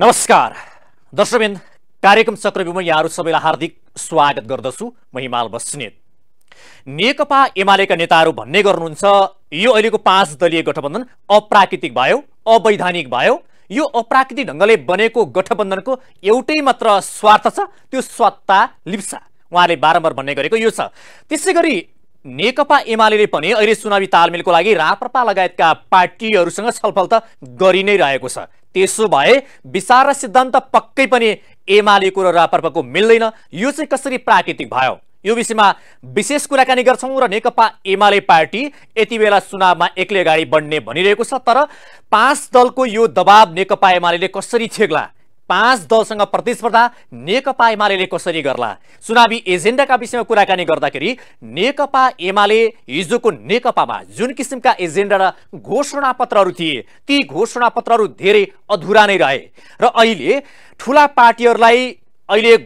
नमस्कार दर्शकबिन कार्यक्रम चक्रव्यूमा यहाँहरू सबैलाई हार्दिक स्वागत गर्दछु म हिमाल बस्नेत नेकपा एमालेका नेताहरू भन्ने गर्नुहुन्छ यो अहिलेको पाँच दलीय गठबन्धन अप्राकृतिक भयो अवैधानिक भयो यो अप्राकृतिक ढङ्गले बनेको गठबन्धनको एउटै मात्र स्वार्थ छ त्यो सत्ता लिप्सा उहाँले बारम्बार भन्ने गरेको यो छ त्यसै गरी नेकपा एमाले पनि अहिले चुनावी तालमेलको लागि राप्रपा लगायतका पार्टीहरूसँग छलफल त गरि नै रहेको छ त्यसो भए विचार र सिद्धान्त पक्कै पनि एमालेको र रापर्पको मिल्दैन यो चाहिँ कसरी प्राकृतिक भयो यो विषयमा विशेष कुराकानी गर्छौँ र नेकपा एमाले पार्टी यति बेला चुनावमा एक्लै अगाडि बढ्ने भनिरहेको छ तर पाँच दलको यो दबाब नेकपा एमाले कसरी छेक्ला पाँच दलसँग प्रतिस्पर्धा नेकपा एमाले कसरी गर्ला चुनावी एजेन्डाका विषयमा कुराकानी गर्दाखेरि नेकपा एमाले हिजोको नेकपामा जुन किसिमका एजेन्डा र घोषणापत्रहरू थिए ती घोषणापत्रहरू धेरै अधुरा नै रहे र अहिले ठुला पार्टीहरूलाई अहिले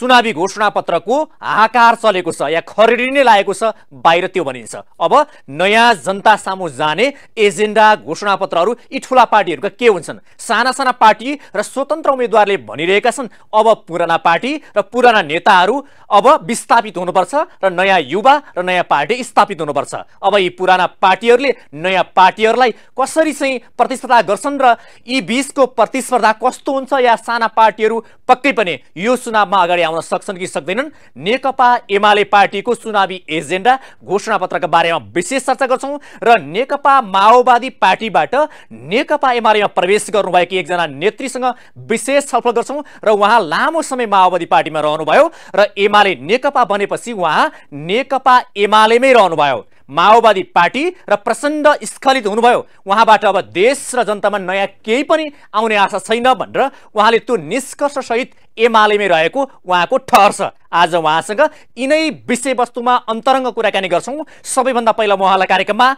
चुनावी घोषणापत्रको आकार चलेको छ या खरिडी नै लागेको छ बाहिर त्यो भनिन्छ अब नयाँ जनता सामु जाने एजेन्डा घोषणापत्रहरू यी ठुला पार्टीहरूका के हुन्छन् साना साना पार्टी र स्वतन्त्र उम्मेद्वारले भनिरहेका छन् अब पुराना पार्टी र पुराना नेताहरू अब विस्थापित हुनुपर्छ र नयाँ युवा र नयाँ पार्टी स्थापित हुनुपर्छ अब यी पुराना पार्टीहरूले नयाँ पार्टीहरूलाई कसरी चाहिँ प्रतिस्पर्धा गर्छन् र यी बिचको प्रतिस्पर्धा कस्तो हुन्छ या साना पार्टीहरू पक्कै पनि यो चुनावमा अगाडि ल्याउन सक्छन् कि सक्दैनन् नेकपा एमाले पार्टीको चुनावी एजेन्डा घोषणापत्रका बारेमा विशेष चर्चा गर्छौँ र नेकपा माओवादी पार्टीबाट नेकपा एमालेमा प्रवेश गर्नुभएकी एकजना नेत्रीसँग विशेष छलफल गर्छौँ र उहाँ लामो समय माओवादी पार्टीमा रहनुभयो र एमाले नेकपा बनेपछि उहाँ नेकपा एमालेमै रहनुभयो माओवादी पार्टी र प्रचण्ड स्खलित हुनुभयो उहाँबाट अब देश र जनतामा नयाँ केही पनि आउने आशा छैन भनेर उहाँले त्यो निष्कर्षसहित एमालेमै रहेको उहाँको ठहर छ आज उहाँसँग यिनै विषयवस्तुमा अन्तरङ्ग कुराकानी गर्छौँ सबैभन्दा पहिला म उहाँलाई कार्यक्रममा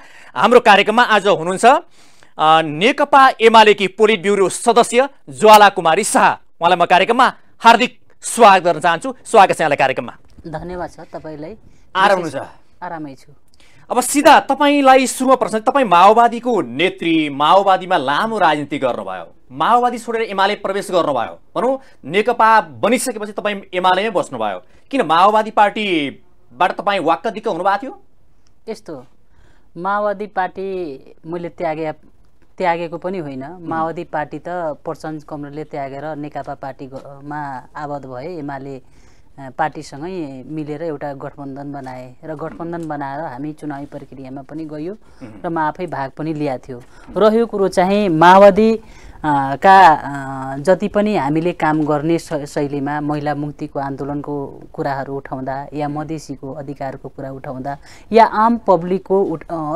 हाम्रो कार्यक्रममा आज हुनुहुन्छ नेकपा एमालेकी पोलिट ब्युरो सदस्य ज्वाला कुमारी शाह उहाँलाई म कार्यक्रममा हार्दिक स्वागत गर्न चाहन्छु स्वागत छ यहाँलाई कार्यक्रममा धन्यवाद छ तपाईँलाई आराम हुनुहुन्छ आरामै छु अब सिधा तपाईँलाई सुरुमा प्रश्न तपाईँ माओवादीको नेत्री माओवादीमा लामो राजनीति गर्नुभयो माओवादी छोडेर एमाले प्रवेश गर्नुभयो भनौँ नेकपा बनिसकेपछि तपाईँ एमालेमै बस्नुभयो किन माओवादी पार्टीबाट तपाईँ वाक्क दिक्क हुनुभएको थियो यस्तो माओवादी पार्टी मैले त्यागे त्यागेको पनि होइन माओवादी पार्टी त प्रचण्ड कमरेले त्यागेर नेकपा पार्टीमा आबद्ध भए एमाले पार्टीसँगै मिलेर एउटा गठबन्धन बनाए र गठबन्धन बनाएर हामी चुनावी प्रक्रियामा पनि गयो र म आफै भाग पनि लिएको थियो रह्यो कुरो चाहिँ माओवादी का जति पनि हामीले काम गर्ने शैलीमा महिला मुक्तिको आन्दोलनको कुराहरू उठाउँदा या मधेसीको अधिकारको कुरा उठाउँदा या आम पब्लिकको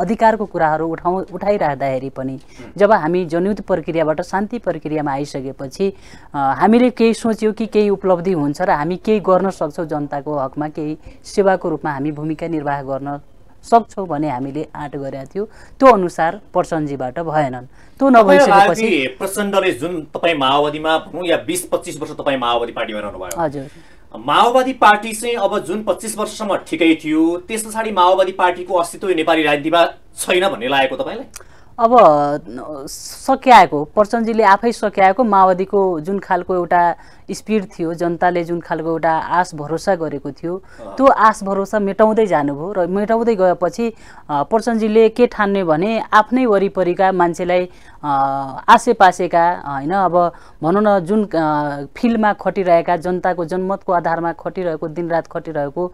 अधिकारको कुराहरू उठाउ उठाइराख्दाखेरि पनि जब हामी जनयुद्ध प्रक्रियाबाट शान्ति प्रक्रियामा आइसकेपछि हामीले केही सोच्यौँ कि केही उपलब्धि हुन्छ र हामी केही गर्न सक्छौँ जनताको हकमा केही सेवाको रूपमा हामी भूमिका निर्वाह गर्न सक्छौँ भने हामीले आँट गरेका थियौँ त्यो अनुसार प्रचण्डजीबाट भएनन् त्यो नभइसकेपछि प्रचण्डले जुन तपाईँ माओवादीमा भनौँ या बिस पच्चिस वर्ष तपाईँ माओवादी पार्टीमा रहनुभयो हजुर माओवादी पार्टी चाहिँ अब जुन पच्चिस वर्षसम्म ठिकै थियो त्यस पछाडि माओवादी पार्टीको अस्तित्व नेपाली राजनीतिमा छैन भन्ने लागेको तपाईँलाई अब सकिआएको प्रचण्डजीले आफै सकिआएको माओवादीको जुन खालको एउटा स्पिड थियो जनताले जुन खालको एउटा आश भरोसा गरेको थियो त्यो आश भरोसा मेटाउँदै जानुभयो र मेटाउँदै गएपछि प्रचण्डजीले के ठान्ने भने आफ्नै वरिपरिका मान्छेलाई आसेपासेका होइन अब भनौँ न जुन फिल्डमा खटिरहेका जनताको जनमतको आधारमा खटिरहेको दिनरात खटिरहेको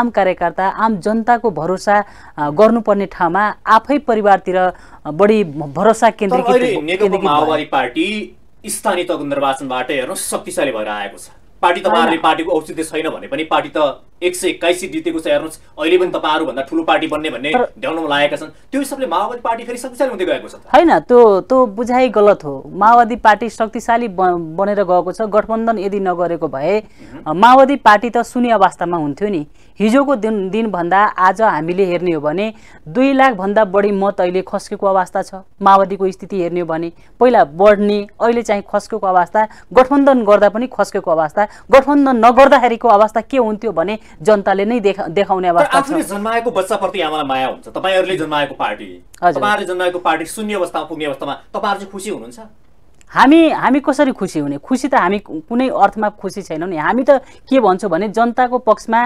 आम कार्यकर्ता आम जनताको भरोसा गर्नुपर्ने ठाउँमा आफै परिवारतिर बढी भरोसा केन्द्रित माओवादी पार्टी स्थानीय तहको निर्वाचनबाट हेर्नुहोस् शक्तिशाली भएर आएको छ पार्टी तपाईँहरूले पार्टीको औचित्य छैन भने पनि पार्टी त एक सय एक्काइस जितेको छ हेर्नुहोस् अहिले पनि तपाईँहरूभन्दा ठुलो पार्टी बन्ने भन्ने ढ्याउनमा लागेका छन् त्यो हिसाबले माओवादी पार्टी फेरि शक्तिशाली हुँदै गएको छ होइन त्यो त्यो बुझाइ गलत हो माओवादी पार्टी शक्तिशाली बनेर गएको छ गठबन्धन यदि नगरेको भए माओवादी पार्टी त शून्य अवस्थामा हुन्थ्यो नि हिजोको दिन दिनभन्दा आज हामीले हेर्ने हो भने दुई लाखभन्दा बढी मत अहिले खस्केको अवस्था छ माओवादीको स्थिति हेर्ने हो भने पहिला बढ्ने अहिले चाहिँ खस्केको अवस्था गठबन्धन गर्दा पनि खस्केको अवस्था गठबन्धन नगर्दाखेरिको अवस्था के हुन्थ्यो भने जनताले नै देखा देखाउने अवस्था आफूले जन्माएको बच्चाप्रति आमालाई माया हुन्छ तपाईँहरूले जन्माएको पार्टी तपाईँहरूले जन्माएको पार्टी शून्य अवस्थामा पुग्ने अवस्थामा तपाईँहरू चाहिँ खुसी हुनुहुन्छ हामी हामी कसरी खुसी हुने खुसी त हामी कुनै अर्थमा खुसी छैनौँ नि हामी त के भन्छौँ भने जनताको पक्षमा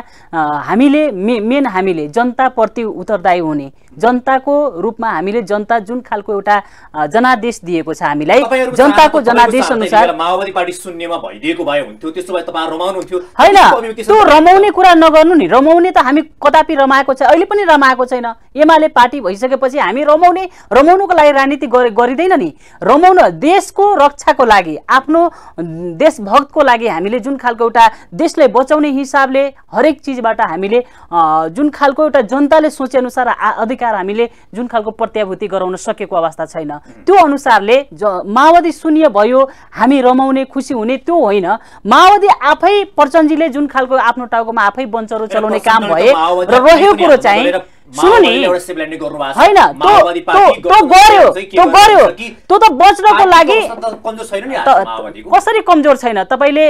हामीले मे मेन हामीले जनताप्रति उत्तरदायी हुने जनताको रूपमा हामीले जनता जुन खालको एउटा जनादेश दिएको छ हामीलाई जनताको जनादेश अनुसार माओवादी पार्टी शून्यमा भइदिएको भए हुन्थ्यो त्यसो भए तपाईँ रमाउनुहुन्थ्यो होइन त्यो रमाउने कुरा नगर्नु नि रमाउने त हामी कदापि रमाएको छ अहिले पनि रमाएको छैन एमाले पार्टी भइसकेपछि हामी रमाउने रमाउनुको लागि राजनीति गरिँदैन नि रमाउन देशको रक्षाको लागि आफ्नो देशभक्तको लागि हामीले जुन खालको एउटा देशलाई बचाउने हिसाबले हरेक चिजबाट हामीले जुन खालको एउटा जनताले सोचेअनुसार अधिकार सरकार हामीले जुन खालको प्रत्याभूति गराउन सकेको अवस्था छैन त्यो अनुसारले माओवादी शून्य भयो हामी रमाउने खुसी हुने त्यो होइन माओवादी आफै प्रचण्डजीले जुन खालको आफ्नो टाउकोमा आफै बन्चरो चलाउने काम भए र रह्यो कुरो चाहिँ होइन त्यो त बच्नको लागि कसरी कमजोर छैन तपाईँले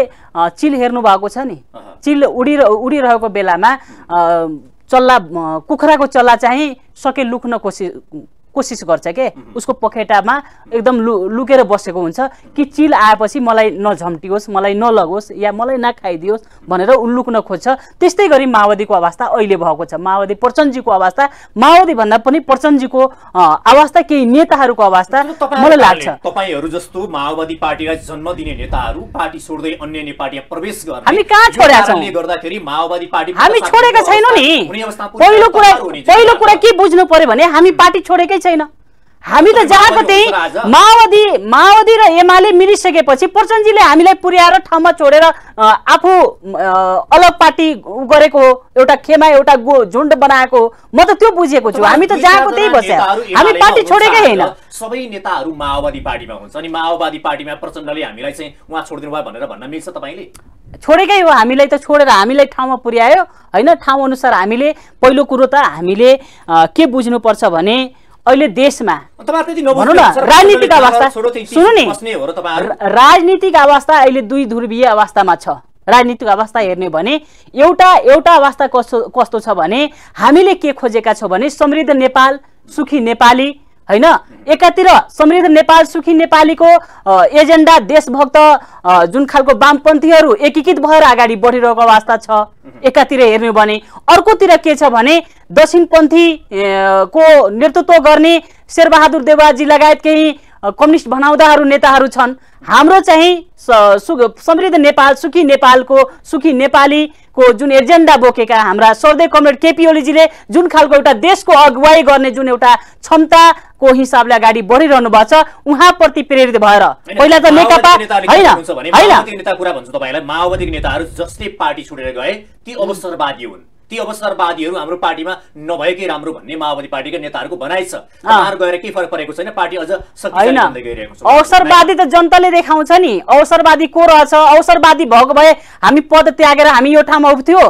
चिल हेर्नु भएको छ नि चिल उडिरहेको बेलामा चल्ला कुखुराको चल्ला चाहिँ सके लुक्न कोसिस कोसिस गर्छ के उसको पखेटामा एकदम लु लुकेर बसेको हुन्छ कि चिल आएपछि मलाई नझम्टियोस् मलाई नलगोस् या मलाई नखाइदियोस् भनेर उल्लुक्न खोज्छ त्यस्तै गरी माओवादीको अवस्था अहिले भएको छ माओवादी प्रचण्डजीको अवस्था माओवादीभन्दा पनि प्रचण्डजीको अवस्था केही नेताहरूको अवस्था मलाई लाग्छ तपाईँहरू जस्तो माओवादी पार्टीलाई जन्म दिने नेताहरू पार्टी छोड्दै अन्य पार्टीमा प्रवेश गर्ने हामी कहाँ छोडेका छौँ माओवादी पार्टी हामी छोडेका छैनौँ नि पहिलो कुरा पहिलो कुरा के बुझ्नु पर्यो भने हामी पार्टी छोडेकै छैन हामी त जहाँको त्यही माओवादी माओवादी र एमाले मिलिसकेपछि प्रचण्डजीले हामीलाई पुर्याएर ठाउँमा छोडेर आफू अलग पार्टी गरेको हो एउटा खेमा एउटा झुन्ड बनाएको हो म त त्यो बुझेको छु हामी त जहाँको त्यही बस्यो हामी पार्टी छोडेकै होइन सबै नेताहरू माओवादी पार्टीमा हुन्छ अनि माओवादी पार्टीमा प्रचण्डले हामीलाई चाहिँ उहाँ छोडिदिनु भयो भनेर भन्न मिल्छ तपाईँले छोडेकै हो हामीलाई त छोडेर हामीलाई ठाउँमा पुर्यायो होइन अनुसार हामीले पहिलो कुरो त हामीले के बुझ्नुपर्छ भने अहिले देशमा राजनीतिक अवस्था सुन्नु नि राजनीतिक अवस्था अहिले दुई ध्रुवीय अवस्थामा छ राजनीतिक अवस्था हेर्ने भने एउटा एउटा अवस्था कस्तो कस्तो छ भने हामीले के खोजेका छौँ भने समृद्ध नेपाल सुखी नेपाली होइन एकातिर समृद्ध नेपाल सुखी नेपालीको एजेन्डा देशभक्त जुन खालको वामपन्थीहरू एकीकृत भएर अगाडि बढिरहेको अवस्था छ एकातिर हेर्ने भने अर्कोतिर के छ भने दक्षिणपन्थी को नेतृत्व गर्ने शेरबहादुर देवाजी लगायत केही कम्युनिस्ट भनाउँदाहरू नेताहरू छन् हाम्रो चाहिँ समृद्ध नेपाल सुखी नेपालको सुखी नेपालीको जुन एजेन्डा बोकेका हाम्रा सौदे कमरेड केपी ओलीजीले जुन खालको एउटा देशको अगुवाई गर्ने जुन एउटा क्षमताको हिसाबले अगाडि बढिरहनु भएको छ उहाँप्रति प्रेरित भएर पहिला त नेकपा होइन माओवादी नेताहरू जस्तै पार्टी छोडेर गए ती अवसरवादी हुन् ती अवसरवादीहरू हाम्रो पार्टीमा नभएकै राम्रो भन्ने माओवादी पार्टीका नेताहरूको भनाइ छ गएर के फरक परेको छैन पार्टी अझ अवसरवादी त जनताले देखाउँछ नि अवसरवादी को रहेछ अवसरवादी भएको भए हामी पद त्यागेर हामी यो ठाउँमा उठ्थ्यो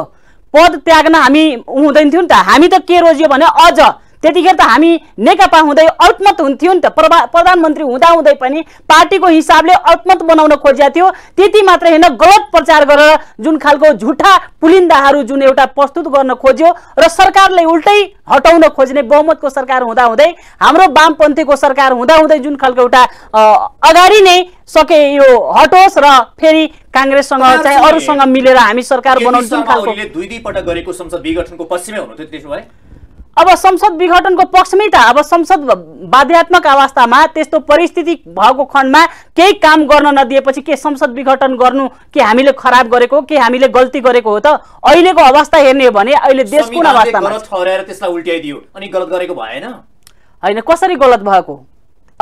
पद त्याग्न हामी हुँदैन थियौँ नि त हामी त के रोज्यो भने अझ त्यतिखेर त हामी नेकपा हुँदै अल्पमत हुन्थ्यो नि त प्रभा प्रधानमन्त्री हुँदाहुँदै पनि पार्टीको हिसाबले अल्पमत बनाउन खोजिएको थियो त्यति मात्र होइन गलत प्रचार गरेर जुन खालको झुठा पुलिन्दाहरू जुन एउटा प्रस्तुत गर्न खोज्यो र सरकारले उल्टै हटाउन खोज्ने बहुमतको सरकार हुँदाहुँदै हाम्रो वामपन्थीको सरकार हुँदाहुँदै जुन खालको एउटा अगाडि नै सके यो हटोस् र फेरि काङ्ग्रेससँग चाहे अरूसँग मिलेर हामी सरकार बनाउँछौँ दुई दुई गरेको संसद विघटनको पश्चिमै हुनुहुन्थ्यो त्यसो भए अब संसद विघटनको पक्षमै त अब संसद बाध्यात्मक अवस्थामा त्यस्तो परिस्थिति भएको खण्डमा केही काम गर्न नदिएपछि के संसद विघटन गर्नु के हामीले खराब गरेको के हामीले गल्ती गरेको हो त अहिलेको अवस्था हेर्ने हो भने अहिले देश कुन अवस्थामा त्यसलाई उल्ट्याइदियो भएन होइन कसरी गलत भएको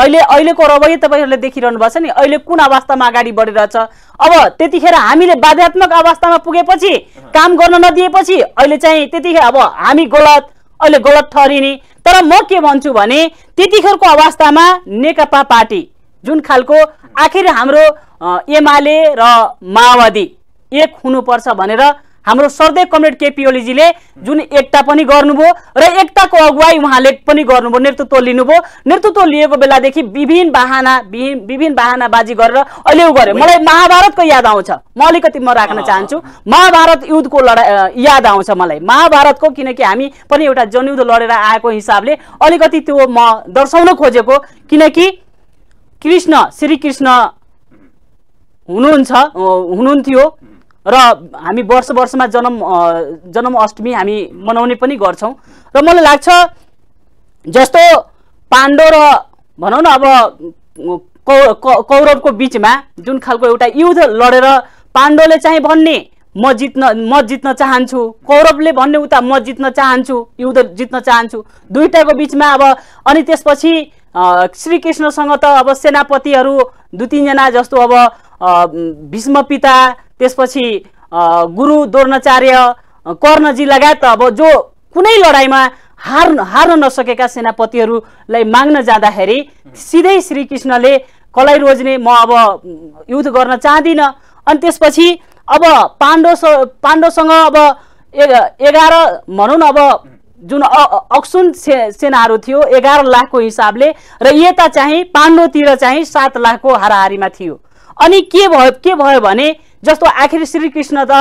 अहिले अहिलेको रवैया तपाईँहरूले देखिरहनु भएको छ नि अहिले कुन अवस्थामा अगाडि बढिरहेछ अब त्यतिखेर हामीले बाध्यात्मक अवस्थामा पुगेपछि काम गर्न नदिएपछि अहिले चाहिँ त्यतिखेर अब हामी गलत अहिले गलत ठहरिने तर म के भन्छु भने त्यतिखेरको अवस्थामा नेकपा पार्टी जुन खालको आखिर हाम्रो एमाले र माओवादी एक हुनुपर्छ भनेर हाम्रो सर्दै कमरेड केपी ओलीजीले जुन एकता पनि गर्नुभयो र एकताको अगुवाई उहाँले पनि गर्नुभयो नेतृत्व लिनुभयो नेतृत्व लिएको बेलादेखि विभिन्न बाहना विभिन्न बाहनाबाजी गरेर अहिले ऊ गर्यो मलाई महाभारतको याद आउँछ म अलिकति म राख्न चाहन्छु महाभारत युद्धको लडा याद आउँछ मलाई महाभारतको किनकि हामी पनि एउटा जनयुद्ध लडेर आएको हिसाबले अलिकति त्यो म दर्शाउन खोजेको किनकि कृष्ण श्रीकृष्ण हुनुहुन्छ हुनुहुन्थ्यो र हामी वर्ष वर्षमा जन्म जन्म अष्टमी हामी मनाउने पनि गर्छौँ र मलाई लाग्छ जस्तो पाण्डव र भनौँ न अब कौ कौरवको बिचमा जुन खालको एउटा युद्ध लडेर पाण्डवले चाहिँ भन्ने म जित्न म जित्न चाहन्छु कौरवले भन्ने उता म जित्न चाहन्छु युद्ध जित्न चाहन्छु दुइटाको बिचमा अब अनि त्यसपछि श्रीकृष्णसँग त अब सेनापतिहरू दुई तिनजना जस्तो अब भीष्म पिता त्यसपछि गुरु द्रोणाचार्य कर्णजी लगायत अब जो कुनै लडाइँमा हार हार्न नसकेका सेनापतिहरूलाई माग्न जाँदाखेरि सिधै श्रीकृष्णले कलाई रोज्ने म अब युद्ध गर्न चाहदिनँ अनि त्यसपछि अब पाण्डव पाण्डवसँग अब एघार भनौँ न अब जुन अक्सुन से सेनाहरू थियो एघार लाखको हिसाबले र यता चाहिँ पाण्डवतिर चाहिँ सात लाखको हाराहारीमा थियो अनि के भयो के भयो भने जस्तो आखिर श्रीकृष्ण त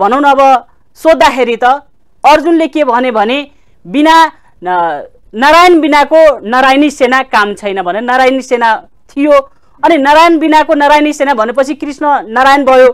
भनौँ न अब सोद्धाखेरि त अर्जुनले के भने भने बिना नारायण बिनाको नारायणी सेना काम छैन भने नारायणी सेना थियो अनि नारायण बिनाको नारायणी सेना भनेपछि कृष्ण नारायण भयो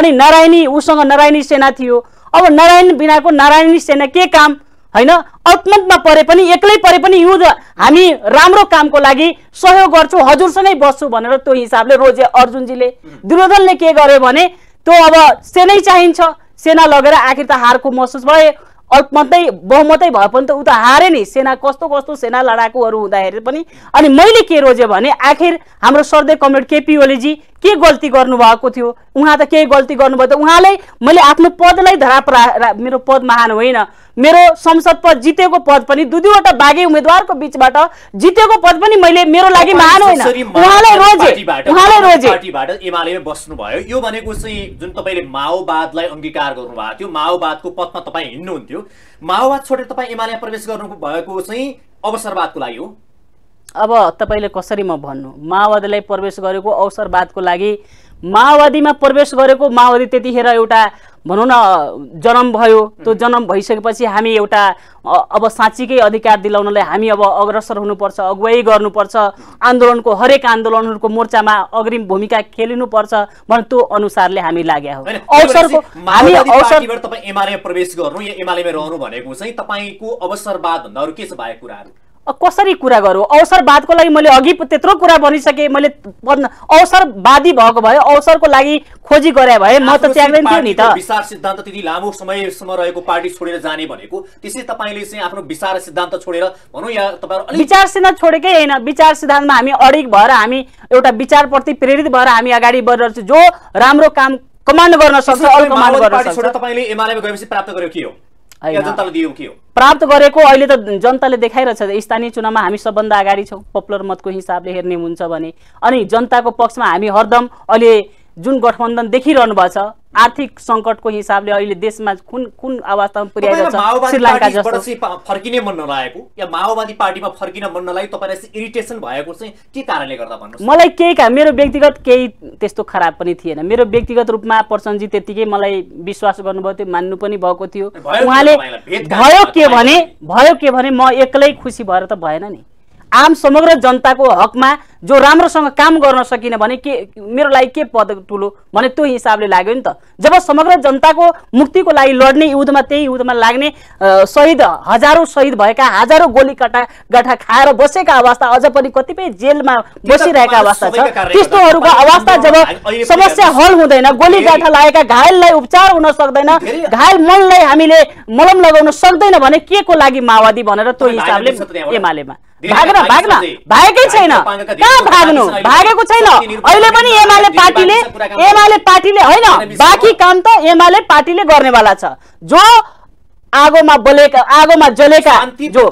अनि नारायणी उसँग नारायणी सेना थियो अब नारायण बिनाको नारायणी सेना के काम होइन अटनटमा परे पनि एक्लै परे पनि युज हामी राम्रो कामको लागि सहयोग गर्छु हजुरसँगै बस्छु भनेर त्यो हिसाबले रोजे अर्जुनजीले दुर्योधनले के गर्यो भने त्यो अब सेनै चाहिन्छ सेना लगेर आखिर त हारको महसुस भए अल्पमतै बहुमतै भए पनि त ऊ त हारे नि सेना कस्तो कस्तो सेना लडाकुहरू हुँदाखेरि पनि अनि मैले के रोजेँ भने आखिर हाम्रो सर्दै कमरेड केपी ओलीजी के गल्ती गर्नुभएको थियो उहाँ त केही गल्ती गर्नुभयो त उहाँले मैले आफ्नो पदलाई धराप मेरो पद महान होइन मेरो संसद पद जितेको पद पनि दुई दुईवटा बाघे उम्मेद्वारको बिचबाट जितेको पद पनि मैले मेरो लागि महान होइन उहाँलाई रोजे उहाँलाई रोजे बस्नुभयो यो भनेको चाहिँ जुन तपाईँले माओवादलाई अङ्गीकार गर्नुभएको थियो माओवादको पथमा तपाईँ हिँड्नुहुन्थ्यो माओवाद छोडेर तपाईँ एमाले प्रवेश गर्नु भएको चाहिँ अवसरवादको लागि हो अब तपाईँले कसरी म भन्नु माओवादीलाई प्रवेश गरेको अवसरवादको लागि माओवादीमा प्रवेश गरेको माओवादी त्यतिखेर एउटा भनौँ न जन्म भयो त्यो जन्म भइसकेपछि हामी एउटा अब साँच्चीकै अधिकार दिलाउनलाई हामी अब अग्रसर हुनुपर्छ अगुवाई गर्नुपर्छ आन्दोलनको हरेक आन्दोलनहरूको मोर्चामा अग्रिम भूमिका खेलिनुपर्छ भने त्यो अनुसारले हामी लाग्यो अवसरको हामी अवसर तपाईँ एमाले प्रवेश गर्नु या एमालेमा रहनु भनेको चाहिँ तपाईँको अवसरवाद भन्दा अरू के छ बाहेक कुराहरू कसरी कुरा गरौँ अवसरवादको लागि मैले अघि त्यत्रो कुरा भनिसकेँ मैले अवसरवादी भएको भए अवसरको लागि खोजी गरे भए म त त्याग्दैन नि त विचार सिद्धान्त त्यति लामो समयसम्म रहेको पार्टी छोडेर जाने भनेको त्यसै तपाईँले चाहिँ आफ्नो विचार सिद्धान्त छोडेर भनौँ या तपाईँहरू विचार सिद्धान्त छोडेकै होइन विचार सिद्धान्तमा हामी अडिग भएर हामी एउटा विचारप्रति प्रेरित भएर हामी अगाडि बढेर जो राम्रो काम कमान्ड गर्न सक्छ तपाईँले एमआलएमा गएपछि प्राप्त गर्यो के हो प्राप्त गरेको अहिले त जनताले देखाइरहेछ स्थानीय चुनावमा हामी सबभन्दा अगाडि छौँ पपुलर मतको हिसाबले हेर्ने हुन्छ भने अनि जनताको पक्षमा हामी हरदम अहिले जुन गठबन्धन देखिरहनु भएको छ आर्थिक सङ्कटको हिसाबले अहिले देशमा कुन कुन अवस्थामा पुर्याएको छ श्रीलङ्का जस्तो फर्किने मन नलागेको या माओवादी पार्टीमा फर्किन मन नलागेको तपाईँलाई इरिटेसन भएको चाहिँ के कारणले गर्दा भन्नु मलाई केही मेरो व्यक्तिगत केही त्यस्तो खराब पनि थिएन मेरो व्यक्तिगत रूपमा प्रचनजी त्यतिकै मलाई विश्वास गर्नुभयो त्यो मान्नु पनि भएको थियो उहाँले भयो के भने भयो के भने म एक्लै खुसी भएर त भएन नि आम समग्र जनताको हकमा जो राम्रोसँग काम गर्न सकिनँ भने के मेरो लागि के पद ठुलो भने त्यो हिसाबले लाग्यो नि त जब समग्र जनताको मुक्तिको लागि लड्ने युद्धमा त्यही युद्धमा लाग्ने शहीद हजारौँ शहीद भएका हजारौँ गोली कटा गाठा खाएर बसेका अवस्था अझ पनि कतिपय जेलमा बसिरहेका अवस्था छ त्यस्तोहरूको अवस्था जब समस्या हल हुँदैन गोली गाठा लागेका घायललाई उपचार हुन सक्दैन घायल मनलाई हामीले मलम लगाउन सक्दैन भने के को लागि माओवादी भनेर त्यो हिसाबले एमालेमा भाग्न भाग्न भागेकै छैन भाग्नु भागेको छैन अहिले पनि एमाले पार्टीले एमाले पार्टीले होइन बाँकी काम त एमाले पार्टीले गर्नेवाला छ जो आगोमा बोलेका आगोमा जलेका जो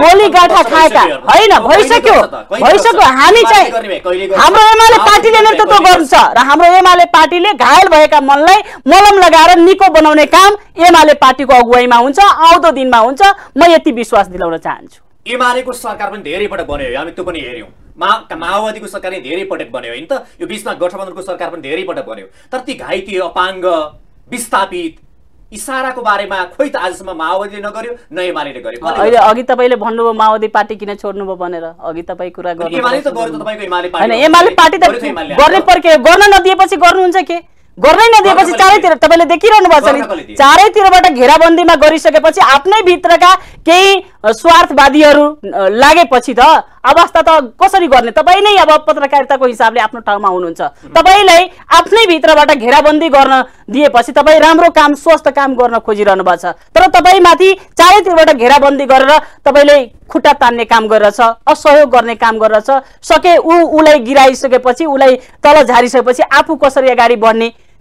गोली गाठा खाएका होइन भइसक्यो भइसक्यो हामी चाहिँ हाम्रो एमाले पार्टीले नेतृत्व गर्छ र हाम्रो एमाले पार्टीले घायल भएका मनलाई मलम लगाएर निको बनाउने काम एमाले पार्टीको अगुवाईमा हुन्छ आउँदो दिनमा हुन्छ म यति विश्वास दिलाउन चाहन्छु एमालेको सरकार पनि धेरै पटक बन्यो हामी त्यो पनि हेऱ्यौँ मा माओवादीको सरकार नै धेरै पटक बन्यो होइन त यो बिचमा गठबन्धनको सरकार पनि धेरै पटक बन्यो तर ती घाइते अपाङ्ग विस्थापित इसाराको बारेमा खोइ त आजसम्म माओवादीले नगर्यो न एमाले गर्यो अहिले अघि तपाईँले भन्नुभयो माओवादी पार्टी किन छोड्नुभयो भनेर अघि तपाईँ कुरा गर्नु एमाले पार्टी त गर्ने पर्खे गर्न नदिएपछि गर्नुहुन्छ के गर्नै नदिएपछि चारैतिर तपाईँले देखिरहनु भएको छ नि चारैतिरबाट घेराबन्दीमा गरिसकेपछि आफ्नै भित्रका केही स्वार्थवादीहरू लागेपछि त अवस्था त कसरी गर्ने तपाईँ नै अब पत्रकारिताको हिसाबले आफ्नो ठाउँमा हुनुहुन्छ तपाईँलाई आफ्नै भित्रबाट घेराबन्दी गर्न दिएपछि तपाईँ राम्रो काम स्वस्थ काम गर्न खोजिरहनु भएको छ तर तपाईँमाथि चारैतिरबाट घेराबन्दी गरेर तपाईँले खुट्टा तान्ने काम गरिरहेछ असहयोग गर्ने काम गरिरहेछ सके ऊ उसलाई गिराइसकेपछि उसलाई तल झारिसकेपछि आफू कसरी अगाडि बढ्ने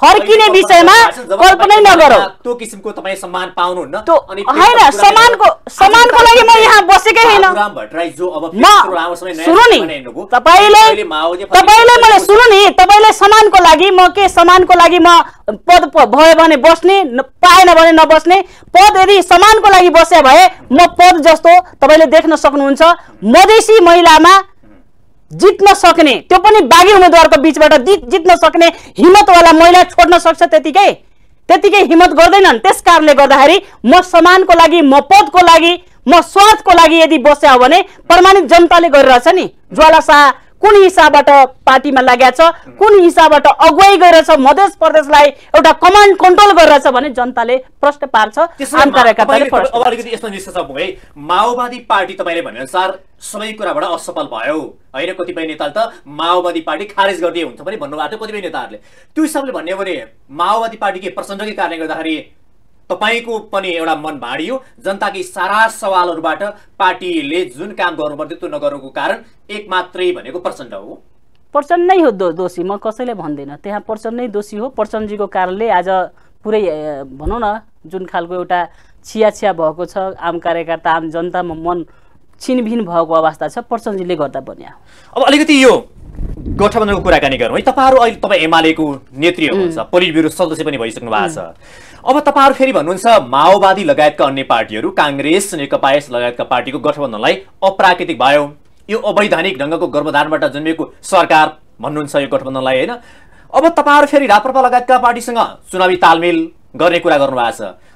फर्किने विषयमा कल्पनै नगरौ त्यो किसिमको तपाईँ सम्मान पाउनुहुन्न होइन सम्मानको सम्मानको लागि म यहाँ बसेकै होइन सुन नि तपाईँले तपाईँले मलाई सुन नि तपाईँले सम्मानको लागि म के सम्मानको लागि म पद भयो भने बस्ने पाएन भने नबस्ने पद यदि सम्मानको लागि बसे भए म पद जस्तो तपाईँले देख्न सक्नुहुन्छ मधेसी महिलामा जित्न सक्ने त्यो पनि बाघी उम्मेद्वारको बिचबाट जित्न सक्ने हिम्मतवाला महिला छोड्न सक्छ त्यतिकै त्यतिकै हिम्मत गर्दैनन् त्यस कारणले गर्दाखेरि म समानको लागि म पदको लागि म स्वार्थको लागि यदि बस्या हो भने प्रमाणित जनताले गरिरहेछ नि ज्वाला शाह कुन हिसाबबाट पार्टीमा लागेको छ कुन हिसाबबाट अगुवाई गरेर छ मधेस प्रदेशलाई एउटा कमान्ड कन्ट्रोल गरेर छ भने जनताले प्रश्न पार्छ माओवादी पार्टी तपाईँले भनेअनुसार सबै कुराबाट असफल भयो होइन कतिपय नेताले त माओवादी पार्टी खारेज गरिदिए हुन्छ पनि भन्नुभएको थियो कतिपय नेताहरूले त्यो हिसाबले भन्यो भने माओवादी पार्टी के प्रचण्डकै कारणले गर्दाखेरि तपाईँको पनि एउटा मन भाँडियो जनताकै सारा सवालहरूबाट पार्टीले जुन काम गर्नुपर्थ्यो त्यो नगरेको कारण एक मात्रै भनेको प्रचण्ड हो प्रचण्ड नै हो दो दोषी म कसैले भन्दिनँ त्यहाँ प्रचण्ड नै दोषी हो प्रचण्डजीको कारणले आज पुरै भनौँ न जुन खालको एउटा छिया छिया भएको छ आम कार्यकर्ता आम जनतामा मन छिनभिन भएको अवस्था छ प्रचण्डजीले गर्दा बन्या अब अलिकति यो गठबन्धनको कुराकानी गरौँ है तपाईँहरू अहिले तपाईँ एमालेको नेत्री हुनुहुन्छ पोलिट ब्युरो सदस्य पनि भइसक्नु भएको छ अब तपाईँहरू फेरि भन्नुहुन्छ माओवादी लगायतका अन्य पार्टीहरू काङ्ग्रेस नेकपा यस लगायतका पार्टीको गठबन्धनलाई अप्राकृतिक भयो यो अवैधानिक ढङ्गको गर्भधारणबाट जन्मिएको सरकार भन्नुहुन्छ यो गठबन्धनलाई होइन अब तपाईँहरू फेरि राप्रपा लगायतका पार्टीसँग चुनावी तालमेल गर्ने कुरा गर्नुभएको छ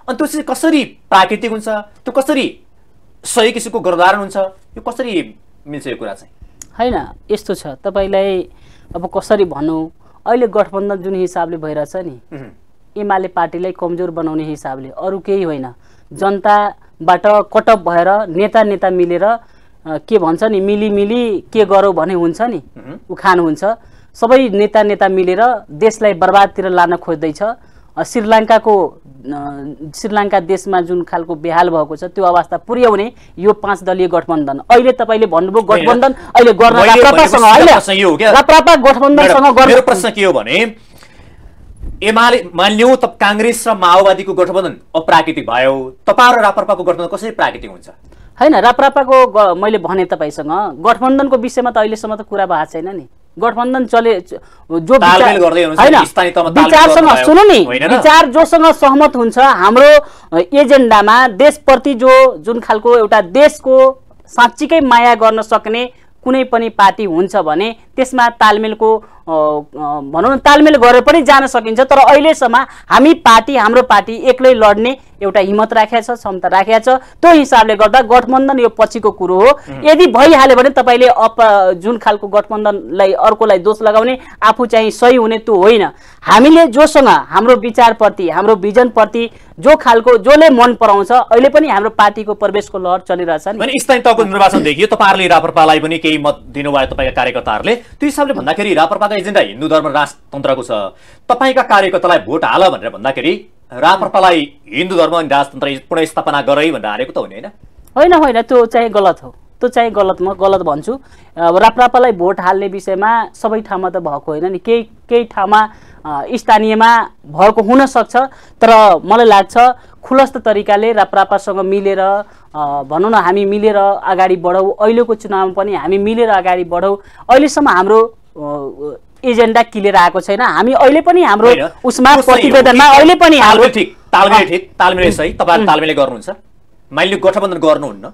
अनि त्यो चाहिँ कसरी प्राकृतिक हुन्छ त्यो कसरी सही किसिमको गर्भधारण हुन्छ यो कसरी मिल्छ यो कुरा चाहिँ होइन यस्तो छ तपाईँलाई अब कसरी भनौँ अहिले गठबन्धन जुन हिसाबले भइरहेछ नि एमाले पार्टीलाई कमजोर बनाउने हिसाबले अरू केही होइन जनताबाट कटअप भएर नेता नेता मिलेर के भन्छ नि मिली मिली के गरौँ भने हुन्छ नि उखान हुन्छ सबै नेता नेता मिलेर देशलाई बर्बादतिर लान खोज्दैछ श्रीलङ्काको श्रीलङ्का देशमा जुन खालको बेहाल भएको छ त्यो अवस्था पुर्याउने यो पाँच दलीय गठबन्धन अहिले तपाईँले भन्नुभयो गठबन्धन अहिले गर्न गर्नु प्रश्न के हो भने एमाले मान्यौँ त काङ्ग्रेस र माओवादीको गठबन्धन अप्राकृतिक भयो तपाईँ र राप्रपाको गठबन्धन कसरी प्राकृतिक हुन्छ होइन ग मैले भने तपाईँसँग गठबन्धनको विषयमा त अहिलेसम्म त कुरा भएको छैन नि गठबन्धन चले जो विचारसँग सुन नि विचार जोसँग सहमत हुन्छ हाम्रो एजेन्डामा देशप्रति जो जुन खालको एउटा देशको साँच्चीकै माया गर्न सक्ने कुनै पनि पार्टी हुन्छ भने त्यसमा तालमेलको भनौँ न तालमेल गरेर पनि जान सकिन्छ तर अहिलेसम्म हामी पार्टी हाम्रो पार्टी एक्लै लड्ने एउटा हिम्मत राखेको छ क्षमता राखेको छ त्यो हिसाबले गर्दा गठबन्धन यो पछिको कुरो हो यदि भइहाल्यो भने तपाईँले अप जुन खालको गठबन्धनलाई अर्कोलाई दोष लगाउने आफू चाहिँ सही हुने त्यो होइन हामीले जोसँग हाम्रो विचारप्रति हाम्रो भिजनप्रति जो खालको जसले मन पराउँछ अहिले पनि हाम्रो पार्टीको प्रवेशको लहर चलिरहेछ नि स्थानीय तहको निर्वाचन देखियो तपाईँहरूले रापरपालाई पनि केही मत दिनुभयो तपाईँका कार्यकर्ताहरूले त्यो हिसाबले भन्दाखेरि रापरपा एजेन्डा हिन्दू धर्म राजतन्त्रको छ तपाईँका कार्यकर्तालाई भोट हाल भनेर भन्दाखेरि राप्रपालाई हिन्दू धर्म अनि राजतन्त्र पुनस्थापना गरै भनेर हालेको त हुने होइन होइन होइन त्यो चाहिँ गलत हो त्यो चाहिँ गलत म गलत भन्छु अब राप्रापालाई भोट हाल्ने विषयमा सबै ठाउँमा त भएको होइन नि केही केही ठाउँमा स्थानीयमा भएको हुनसक्छ तर मलाई लाग्छ खुलस्त तरिकाले राप्रापासँग मिलेर भनौँ न हामी मिलेर अगाडि बढौँ अहिलेको चुनावमा पनि हामी मिलेर अगाडि बढौँ अहिलेसम्म हाम्रो एजेन्डा क्लियर आएको छैन हामी अहिले पनि हाम्रो उसमा प्रतिवेदनमा अहिले पनि हाम्रो ठिक तालमेल ठिक तालमेल सही तपाईँहरू तालमेल गर्नुहुन्छ मैले गठबन्धन गर्नुहुन्न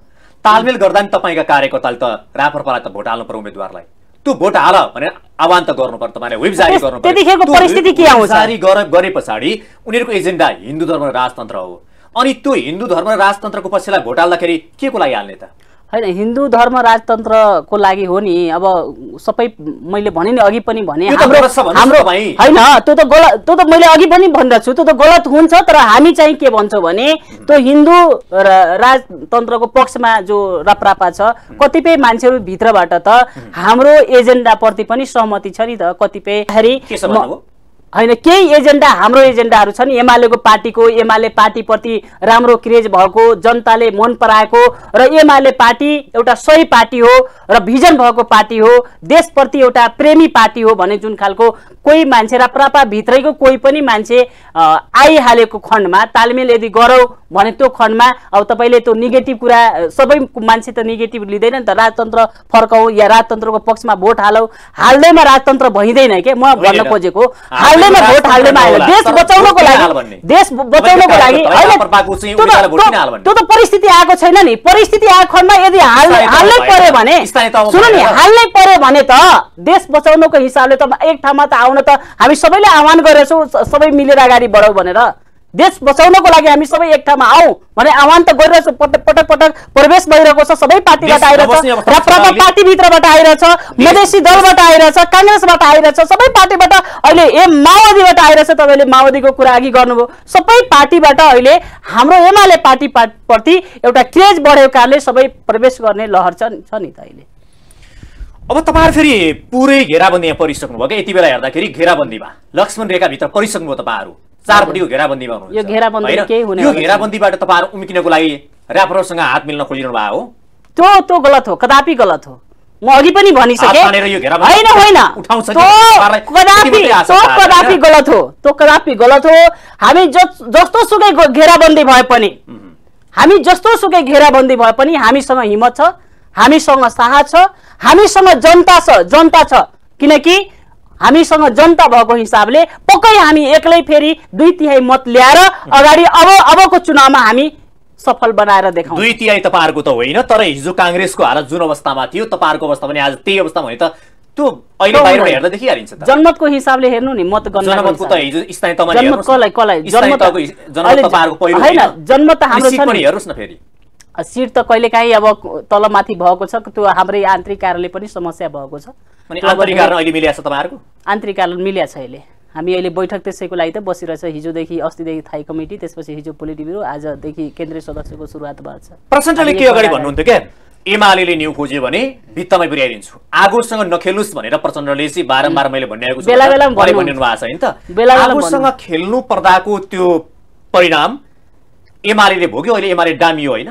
तालमेल गर्दा नि तपाईँका कार्यकर्ताले त रापरपालाई त भोट हाल्नु पर्यो उम्मेद्वारलाई त्यो भोट हाल भनेर आह्वान त गर्नु पर्यो तपाईँले वेब जारी गर्नु त्यतिखेरको परिस्थिति के आउँछ जारी गरे पछाडि उनीहरूको एजेन्डा हिन्दू धर्म र राजतन्त्र हो अनि त्यो हिन्दू धर्म र राजतन्त्रको पक्षलाई भोट हाल्दाखेरि के को लागि हाल्ने त होइन हिन्दू धर्म राजतन्त्रको लागि हो नि अब सबै मैले भने नि अघि पनि भने हाम्रो होइन त्यो त गलत त्यो त मैले अघि पनि भन्दछु त्यो त गलत हुन्छ तर हामी चाहिँ के भन्छौँ भने त्यो हिन्दू राजतन्त्रको पक्षमा जो रपरापा छ कतिपय मान्छेहरू भित्रबाट त हाम्रो एजेन्डाप्रति पनि सहमति छ नि त कतिपय होइन केही एजेन्डा हाम्रो एजेन्डाहरू छन् एमालेको पार्टीको एमाले पार्टीप्रति राम्रो क्रेज भएको जनताले मन पराएको र एमाले पार्टी एउटा सही पार्टी हो र भिजन भएको पार्टी हो देशप्रति एउटा प्रेमी पार्टी हो भने जुन खालको कोही मान्छे र भित्रैको कोही पनि मान्छे आइहालेको खण्डमा तालमेल यदि गरौँ भने त्यो खण्डमा अब तपाईँले त्यो नेगेटिभ कुरा सबै मान्छे त नेगेटिभ लिँदैन नि त राजतन्त्र फर्काऊ या राजतन्त्रको पक्षमा भोट हालौ हाल्दैमा राजतन्त्र भइँदैन के म भन्न खोजेको हाल्दैमा भोट हाल्दैमा देश बचाउनको लागि देश बचाउनको लागि त्यो त परिस्थिति आएको छैन नि परिस्थिति आएको खण्डमा यदि हाल्नै पर्यो भने सुन नि हाल्नै पर्यो भने त देश बचाउनको हिसाबले त एक ठाउँमा त आउन त हामी सबैले आह्वान गरेछौँ सबै मिलेर अगाडि बढाउ भनेर देश बचाउनको लागि हामी सबै एक ठाउँमा आऊ भने आह्वान त गरिरहेछ पटक पटक प्रवेश भइरहेको छ सबै पार्टीबाट आइरहेछ प्रमुख पार्टीभित्रबाट आइरहेछ मधेसी दलबाट आइरहेछ काङ्ग्रेसबाट आइरहेछ सबै पार्टीबाट अहिले ए माओवादीबाट आइरहेछ तपाईँले माओवादीको कुरा अघि गर्नुभयो सबै पार्टीबाट अहिले हाम्रो एमाले पार्टी प्रति एउटा क्रेज बढेको कारणले सबै प्रवेश गर्ने लहर छ नि त अहिले अब तपाईँहरू फेरि पुरै घेराबन्दीमा परिसक्नुभयो क्या यति बेला हेर्दाखेरि घेराबन्दीमा लक्ष्मण रेखाभित्र परिसक्नुभयो तपाईँहरू चारपट्टि यो घेराबन्दीमा हुनुहुन्छ यो घेराबन्दी केही हुने यो घेराबन्दीबाट तपाईँहरू उम्किनको लागि ऱ्यापरसँग हात मिल्न खोजिनु भएको हो त्यो त्यो गलत हो कदापि गलत हो म अघि पनि भनिसकेँ होइन होइन कदापि गलत हो त्यो कदापि गलत हो हामी जस्तो सुकै घेराबन्दी भए पनि हामी जस्तो सुकै घेराबन्दी भए पनि हामीसँग हिम्मत छ हामीसँग साहस छ हामीसँग जनता छ जनता छ किनकि हामीसँग जनता भएको हिसाबले पक्कै हामी एक्लै फेरि दुई तिहाई मत ल्याएर अगाडि अब अबको चुनावमा हामी सफल बनाएर देखाउँ दुई तिहाई तपाईँहरूको त होइन तर हिजो काङ्ग्रेसको हालत जुन अवस्थामा थियो तपाईँहरूको अवस्था पनि आज त्यही अवस्थामा होइन त त्यो अहिले बाहिरबाट हेर्दा देखिहालिन्छ जनमतको हिसाबले हेर्नु नि मत जनमतको त हिजो स्थानीय जनमत कसलाई कसलाई जनमत तपाईँहरूको पहिलो जनमत हाम्रो छ हेर्नुहोस् न फेरि सिट त कहिलेकाहीँ अब तलमाथि भएको छ त्यो हाम्रै आन्तरिक कार्यालय पनि समस्या भएको छ आन्तरिक कारण अहिले मिलिया छ अहिले हामी अहिले बैठक त्यसैको लागि त बसिरहेछ हिजोदेखि अस्तिदेखि थाई कमिटी त्यसपछि हिजो पोलिटिक ब्युरो आजदेखि केन्द्रीय सदस्यको सुरुवात भएको छ प्रचण्डले के अगाडि भन्नुहुन्थ्यो क्या एमाले न्यु खोज्यो भने भित्तमै पुर्याइदिन्छु आगोसँग नखेल्नुहोस् भनेर प्रचण्डले चाहिँ बारम्बार मैले भनिरहेको छु बेला बेला भन्नु भएको छ होइन त आगोसँग खेल्नु पर्दाको त्यो परिणाम एमाले भोग्यो अहिले एमाले डामियो होइन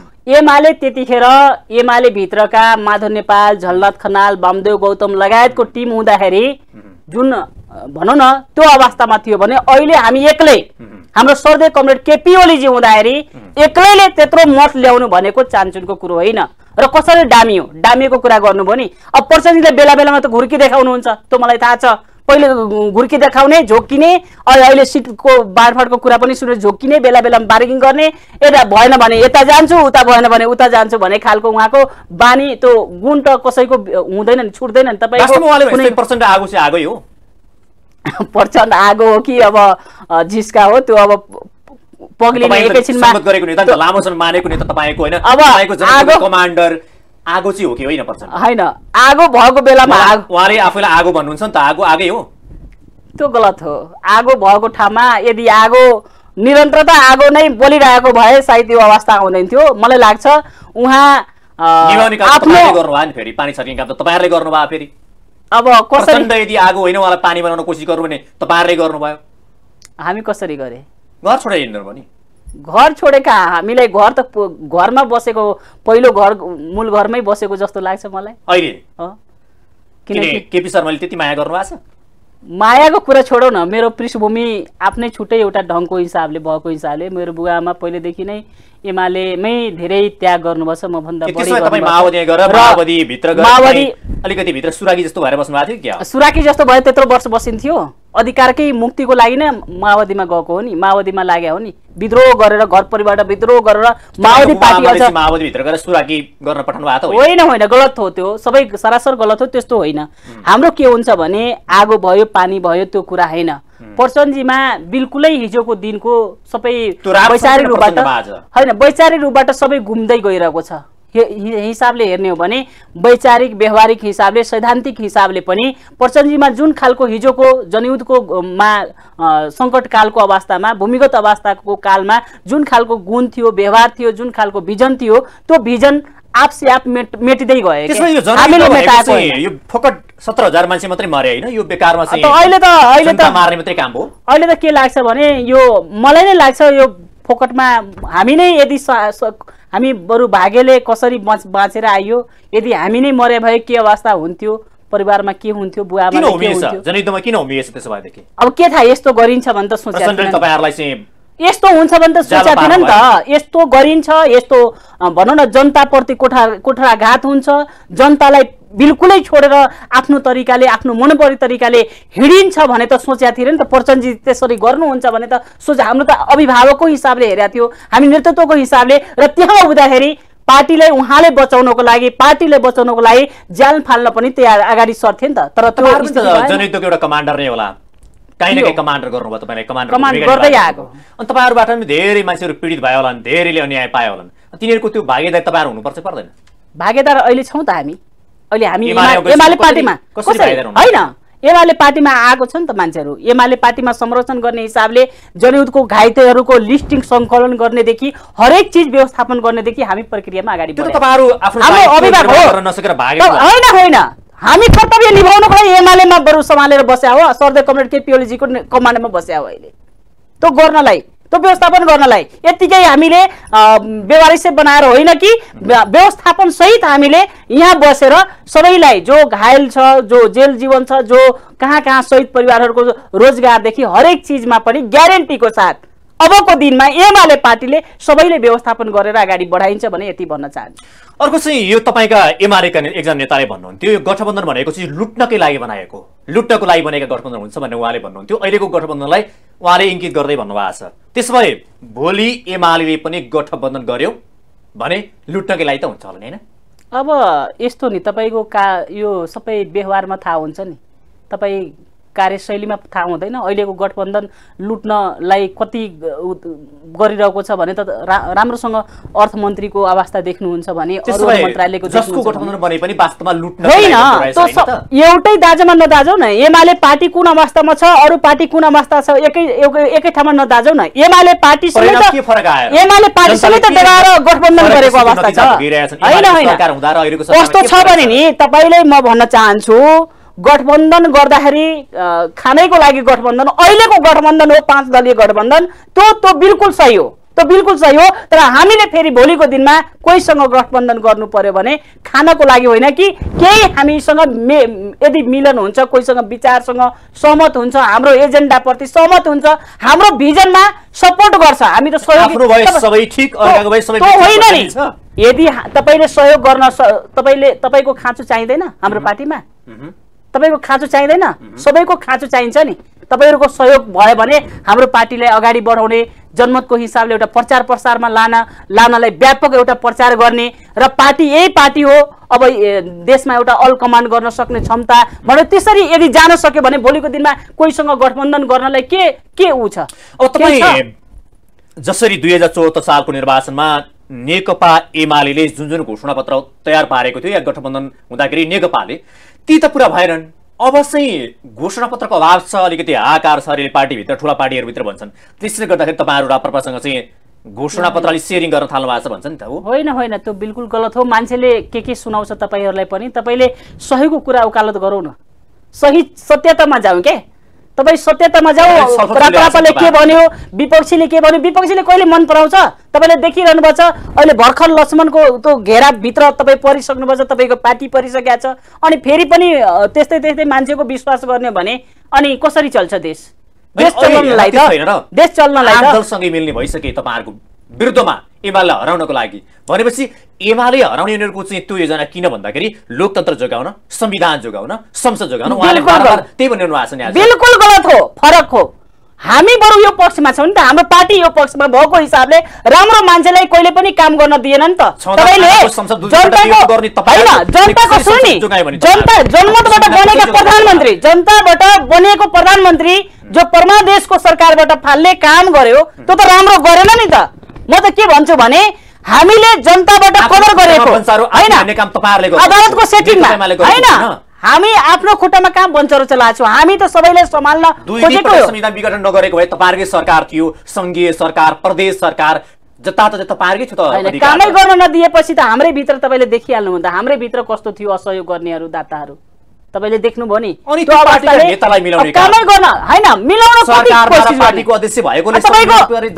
एमाले त्यतिखेर एमाले भित्रका माधव नेपाल झलनाथ खनाल बामदेव गौतम लगायतको टिम हुँदाखेरि जुन भनौँ न त्यो अवस्थामा थियो भने अहिले हामी एक्लै हाम्रो सर्दे कमरेड केपी ओलीजी हुँदाखेरि एक्लैले त्यत्रो मत ल्याउनु भनेको चान्चुनको कुरो होइन र कसरी डामियो डामिएको कुरा गर्नुभयो नि अब प्रचण्डजीले बेला बेलामा त घुर्की देखाउनुहुन्छ त्यो मलाई थाहा छ पहिले घुर्की देखाउने झोक्किने अहिले सिटको बाँडफाँडको कुरा पनि सुनेर झोक्किने बेला बेलामा बार्गेनिङ गर्ने यता भएन भने यता जान्छु उता भएन भने उता जान्छु भने खालको उहाँको बानी त्यो गुण त कसैको हुँदैन नि छुट्दैन नि हो प्रचण्ड आगो हो कि अब झिस्का हो त्यो अब पग्लिने एकैछिनमा गरेको नेता लामो मानेको नेता तपाईँको होइन अब कमान्डर आगो चाहिँ हो कि होइन पर्छ होइन आगो भएको बेलामा आगो उहाँले आफैलाई आगो भन्नुहुन्छ नि त आगो आगै हो त्यो गलत हो आगो भएको ठाउँमा यदि आगो निरन्तरता आगो नै बोलिरहेको भए सायद यो अवस्था आउँदैन थियो मलाई लाग्छ उहाँ गर्नुभयो फेरि अब कसरी यदि आगो होइन उहाँलाई पानी बनाउन कोसिस गर्नु भने तपाईँहरूले गर्नुभयो हामी कसरी गरे घर छोडाइ हिँड्नु भने घर छोडेका हामीलाई घर त घरमा बसेको पहिलो घर मूल घरमै बसेको जस्तो लाग्छ मलाई अहिले केपी शर्माले त्यति माया गर्नुभएको छ मायाको कुरा छोडौँ न मेरो पृष्ठभूमि आफ्नै छुट्टै एउटा ढङ्गको हिसाबले भएको हिसाबले मेरो बुवा आमा पहिलेदेखि नै एमालेमै धेरै त्याग गर्नुपर्छ म भन्दा माओवादी सुराकी जस्तो भएर बस्नु भएको थियो सुराकी जस्तो भयो त्यत्रो वर्ष बसिन्थ्यो अधिकारकै मुक्तिको लागि नै माओवादीमा गएको हो नि माओवादीमा लाग्यो हो नि विद्रोह गरेर घर परिवारबाट विद्रोह गरेर माओवादी पार्टी होइन होइन गलत हो त्यो सबै सरासर गलत हो त्यस्तो होइन हाम्रो के हुन्छ भने आगो भयो पानी भयो त्यो कुरा होइन प्रचण्डजीमा बिल्कुलै हिजोको दिनको सबै वैचारिक रूपबाट होइन वैचारिक रूपबाट सबै घुम्दै गइरहेको छ हिसाबले हेर्ने हो भने वैचारिक व्यवहारिक हिसाबले सैद्धान्तिक हिसाबले पनि प्रचण्डजीमा जुन खालको हिजोको जनयुद्धको मा सङ्कटकालको अवस्थामा भूमिगत अवस्थाको कालमा जुन खालको गुण थियो व्यवहार थियो जुन खालको भिजन थियो त्यो भिजन आपसे आप मेट मेटिँदै गयो यो फोकट सत्र मान्छे मात्रै मरे होइन यो बेकारमा चाहिँ अहिले त अहिले त मार्ने मात्रै काम हो अहिले त के लाग्छ भने यो मलाई नै लाग्छ यो फोकटमा हामी नै यदि हामी बरु भाग्यले कसरी बाँच बाँचेर आइयो यदि हामी नै मरे भए के अवस्था हुन्थ्यो परिवारमा के हुन्थ्यो बुवा किन किन त्यसो भएदेखि अब के थाहा यस्तो गरिन्छ भने त सोचेको तपाईँहरूलाई यस्तो हुन्छ भने त सोचेको थिएन नि त यस्तो गरिन्छ यस्तो भनौँ न जनताप्रति कोठा कोठाघात हुन्छ जनतालाई बिल्कुलै छोडेर आफ्नो तरिकाले आफ्नो मनपरी तरिकाले हिँडिन्छ भने त सोचेको थिएन नि त प्रचण्डजी त्यसरी गर्नुहुन्छ भने त सोच हाम्रो त अभिभावकको हिसाबले हेरेको थियो हामी नेतृत्वको हिसाबले र त्यहाँ हुँदाखेरि पार्टीलाई उहाँले बचाउनको लागि पार्टीले बचाउनको लागि ज्यान फाल्न पनि त्यहाँ अगाडि सर्थ्यो नि त तर जनयुद्धको एउटा कमान्डर नै होला काहीँ न काहीँ कमान्डर गर्नुभयो तपाईँले कमान्डर कमान्ड गर्दै आएको अनि तपाईँहरूबाट पनि धेरै मान्छेहरू पीडित भयो होला नि धेरैले अन्याय पायो होला नि तिनीहरूको त्यो भागेदार तपाईँहरू हुनुपर्छ पर्दैन भागेदार अहिले छौँ त हामी अहिले हामी एमाले पार्टीमा होइन एमाले पार्टीमा आएको छ नि त मान्छेहरू एमाले पार्टीमा संरक्षण गर्ने हिसाबले जनयुद्धको घाइतेहरूको लिस्टिङ सङ्कलन गर्नेदेखि हरेक चिज व्यवस्थापन गर्नेदेखि हामी प्रक्रियामा अगाडि होइन होइन हामी कर्तव्य निभाउनुको लागि एमालेमा बरु सम्हालेर बस्या हो सर्दै कमरेड के पिओलीजीको कमानमा बस्या हो अहिले त्यो गर्नलाई त्यो व्यवस्थापन गर्नलाई यत्तिकै हामीले व्यवहारिक बनाएर होइन कि व्यवस्थापन सहित हामीले यहाँ बसेर सबैलाई जो घायल छ जो जेल जीवन छ जो कहाँ कहाँ सहित परिवारहरूको रोजगारदेखि हरेक चिजमा पनि ग्यारेन्टीको साथ अबको दिनमा एमाले पार्टीले सबैले व्यवस्थापन गरेर अगाडि बढाइन्छ भने यति भन्न चाहन्छु अर्को चाहिँ यो तपाईँका एमालेका एकजना नेताले भन्नुहुन्थ्यो यो गठबन्धन भनेको चाहिँ लुट्नकै लागि बनाएको लुट्नको लागि बनेका गठबन्धन हुन्छ भनेर उहाँले भन्नुहुन्थ्यो अहिलेको गठबन्धनलाई उहाँले इङ्कित गर्दै भन्नुभएको छ त्यसो भए भोलि एमाले पनि गठबन्धन गर्यो भने लुट्नकै लागि त हुन्छ होला नि होइन अब यस्तो नि तपाईँको का यो सबै व्यवहारमा थाहा हुन्छ नि तपाईँ कार्यशैलीमा थाहा हुँदैन अहिलेको गठबन्धन लुट्नलाई कति गरिरहेको छ भने त राम्रोसँग अर्थमन्त्रीको अवस्था देख्नुहुन्छ भने मन्त्रालयको एउटै दाजुमा नदाजौ न एमाले पार्टी कुन अवस्थामा छ अरू पार्टी कुन अवस्था छ एकै एकै ठाउँमा नदाजौ न एमाले पार्टी एमाले पार्टीसँगै त डराएर गठबन्धन गरेको अवस्था छ होइन होइन कस्तो छ भने नि तपाईँलाई म भन्न चाहन्छु गठबन्धन गर्दाखेरि खानैको लागि गठबन्धन अहिलेको गठबन्धन हो पाँच दलीय गठबन्धन त्यो त्यो बिल्कुल सही हो त्यो बिल्कुल सही हो तर हामीले फेरि भोलिको दिनमा कोहीसँग गठबन्धन गर्नु पर्यो भने खानको लागि होइन कि केही हामीसँग मे यदि मिलन हुन्छ कोहीसँग विचारसँग सहमत हुन्छ हाम्रो एजेन्डाप्रति सहमत हुन्छ हाम्रो भिजनमा सपोर्ट गर्छ हामी त सहयोग होइन नि यदि तपाईँले सहयोग गर्न तपाईँले तपाईँको खाँचो चाहिँदैन हाम्रो पार्टीमा तपाईँको खाँचो चाहिँदैन सबैको खाँचो चाहिन्छ नि तपाईँहरूको सहयोग भयो भने हाम्रो पार्टीलाई अगाडि बढाउने जनमतको हिसाबले एउटा प्रचार प्रसारमा लान लानलाई व्यापक एउटा प्रचार गर्ने र पार्टी यही पार्टी हो अब देशमा एउटा अल कमान्ड गर्न सक्ने क्षमता भनेर त्यसरी यदि जान सक्यो भने भोलिको दिनमा कोहीसँग गठबन्धन गर्नलाई के के ऊ छ अब तपाईँ जसरी दुई हजार चौध सालको निर्वाचनमा नेकपा एमाले जुन जुन घोषणापत्र तयार पारेको थियो या गठबन्धन हुँदाखेरि नेकपाले ती त पुरा भएनन् अब चाहिँ घोषणापत्रको अभाव छ अलिकति आकार छ अरे पार्टीभित्र ठुला पार्टीहरूभित्र भन्छन् त्यसले गर्दाखेरि तपाईँहरू राप्रपासँग चाहिँ घोषणापत्र अलिक सेयरिङ गर्न थाल्नु भएको छ भन्छ नि त होइन होइन त्यो बिल्कुल गलत हो मान्छेले के के सुनाउँछ तपाईँहरूलाई पनि तपाईँले सहीको कुरा उकालत गरौँ न सही सत्यतामा जाउँ के तपाईँ सत्यतामा जाऊ रापाले के भन्यो विपक्षीले के भन्यो विपक्षीले कहिले मन पराउँछ तपाईँले देखिरहनु भएको छ अहिले भर्खर लक्ष्मणको त्यो घेराभित्र तपाईँ भएको छ तपाईँको पार्टी परिसकेको छ अनि फेरि पनि त्यस्तै त्यस्तै मान्छेको विश्वास गर्ने भने अनि कसरी चल्छ देश देश चल्नलाई त देश चल्नलाई मिल्ने भइसके तपाईँहरूको विरुद्धमा एमाले हराउनको लागि भनेपछि एमाले हराउने उनीहरूको चाहिँ त्यो योजना किन भन्दाखेरि लोकतन्त्र जोगाउन संविधान जोगाउन संसद जोगाउन उहाँले त्यही भनिरहनु भएको छ बिल्कुल गलत हो फरक हो हामी बरु यो पक्षमा छौँ नि त हाम्रो पार्टी यो पक्षमा भएको हिसाबले राम्रो मान्छेलाई कहिले पनि काम गर्न दिएन नि त जनताबाट बनेका प्रधानमन्त्री जनताबाट बनेको प्रधानमन्त्री जो परमादेशको सरकारबाट फाल्ने काम गर्यो त्यो त राम्रो गरेन नि त म त के भन्छु भने हामीले जनताबाट कदर गरेको अदालतको सेटिङमा होइन हामी आफ्नो खुट्टामा काम बन्चरो चलाएको छौँ हामी त सबैले सम्हाल्न संविधान विघटन नगरेको भए तपाईँहरूकै सरकार थियो सङ्घीय सरकार प्रदेश सरकार जता त तपाईँहरूकै थियो त कामै गर्न नदिएपछि त हाम्रै भित्र तपाईँले देखिहाल्नुहुन्छ हाम्रै भित्र कस्तो थियो असहयोग गर्नेहरू दाताहरू तपाईँले देख्नुभयो नि कामै गर्न पार्टीको अध्यक्ष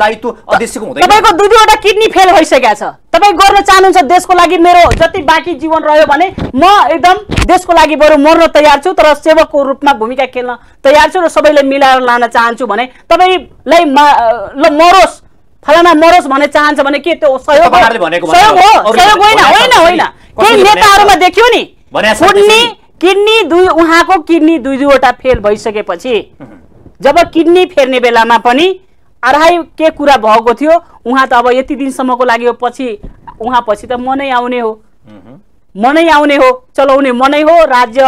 दायित्व अध्यक्षको हुँदैन तपाईँको दुई दुईवटा किडनी फेल भइसकेको छ तपाईँ गर्न चाहनुहुन्छ देशको लागि मेरो जति बाँकी जीवन रह्यो भने म एकदम देशको लागि बरु मर्न तयार छु तर सेवकको रूपमा भूमिका खेल्न तयार छु र सबैले मिलाएर लान चाहन्छु भने तपाईँलाई ल मरोस् फलाना मरोस् भन्ने चाहन्छ भने के त्यो सहयोग सहयोग हो सहयोग होइन होइन होइन केही नेताहरूमा देखियो नि किडनी दुई उहाँको किडनी दुई दुईवटा फेल भइसकेपछि जब किडनी फेर्ने बेलामा पनि अढाई के कुरा भएको थियो उहाँ त अब यति दिनसम्मको लागि हो पछि उहाँ पछि त मनै आउने हो मनै आउने हो चलाउने मनै हो राज्य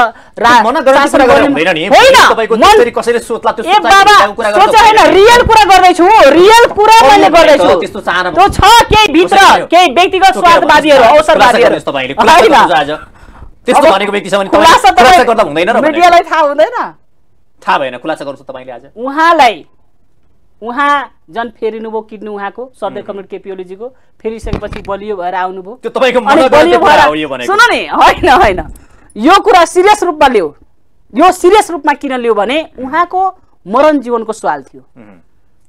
रियल कुरा गर्दैछु रियल कुरा मैले गर्दैछु त्यो छ केही भित्र केही व्यक्तिगत स्वादवादीहरू अवसरवादीहरू त्यस्तो भनेको व्यक्ति भने खुलासा गर्दा हुँदैन र मिडियालाई थाहा हुँदैन थाहा भएन खुलासा गर्नु तपाईँले आज उहाँलाई उहाँ जन फेरिनुभयो किड्नु उहाँको सर्दै कमेन्ट फेरि फेरिसकेपछि बलियो भएर आउनुभयो त्यो तपाईँको सुन नि होइन होइन यो कुरा सिरियस रूपमा लियो यो सिरियस रूपमा किन लियो भने उहाँको मरण जीवनको सवाल थियो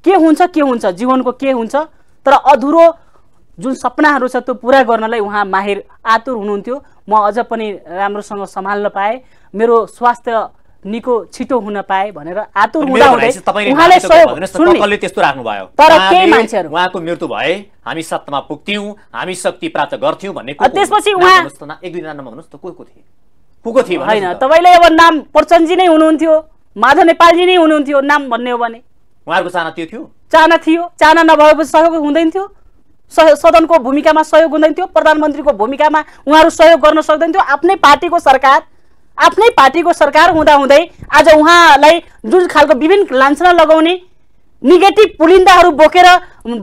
के हुन्छ के हुन्छ जीवनको के हुन्छ तर अधुरो जुन सपनाहरू छ त्यो पुरा गर्नलाई उहाँ माहिर आतुर हुनुहुन्थ्यो म अझ पनि राम्रोसँग सम्हाल्न पाएँ मेरो स्वास्थ्य निको छिटो हुन पाए भनेर आतुर हुँदाहुँदै त्यस्तो राख्नुभयो तर केही मान्छेहरू उहाँको मृत्यु भए हामी सत्तामा पुग्थ्यौँ हामी शक्ति प्राप्त गर्थ्यौँ भन्ने त्यसपछि उहाँ एक दुईजना भन्नुहोस् त को को थिए को को थिए होइन तपाईँले अब नाम प्रचन्दजी नै हुनुहुन्थ्यो माधव नेपालजी नै हुनुहुन्थ्यो नाम भन्ने हो भने उहाँहरूको चाहना त्यो थियो चाहना थियो चाहना नभएपछि सहयोग हुँदैन थियो सदनको भूमिकामा सहयोग हुँदैन थियो प्रधानमन्त्रीको भूमिकामा उहाँहरू सहयोग गर्न सक्दैन थियो आफ्नै पार्टीको सरकार आफ्नै पार्टीको सरकार हुँदाहुँदै आज उहाँलाई जुन खालको विभिन्न लान्छना लगाउने निगेटिभ पुलिन्दाहरू बोकेर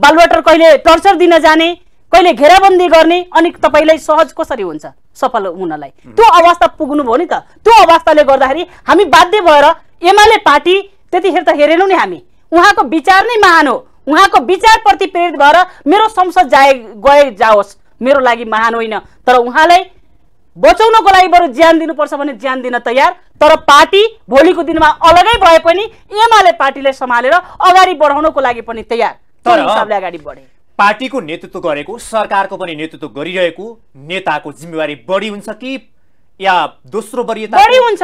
बालुवाटर कहिले टर्चर दिन जाने कहिले घेराबन्दी गर्ने अनि तपाईँलाई सहज कसरी हुन्छ सफल हुनलाई त्यो अवस्था पुग्नुभयो नि त त्यो अवस्थाले गर्दाखेरि हामी बाध्य भएर एमाले पार्टी त्यतिखेर त हेरेनौँ नि हामी उहाँको विचार नै महान हो उहाँको विचारप्रति प्रेरित भएर मेरो संसद जाए गए जाओस् मेरो लागि महान होइन तर उहाँलाई बचाउनको लागि बरु ज्यान दिनुपर्छ भने ज्यान दिन तयार तर पार्टी भोलिको दिनमा अलगै भए पनि एमाले पार्टीलाई सम्हालेर अगाडि बढाउनको लागि पनि तयार तर हिसाबले अगाडि बढे पार्टीको नेतृत्व गरेको सरकारको पनि नेतृत्व गरिरहेको नेताको जिम्मेवारी बढी हुन्छ कि या दोस्रो बढी हुन्छ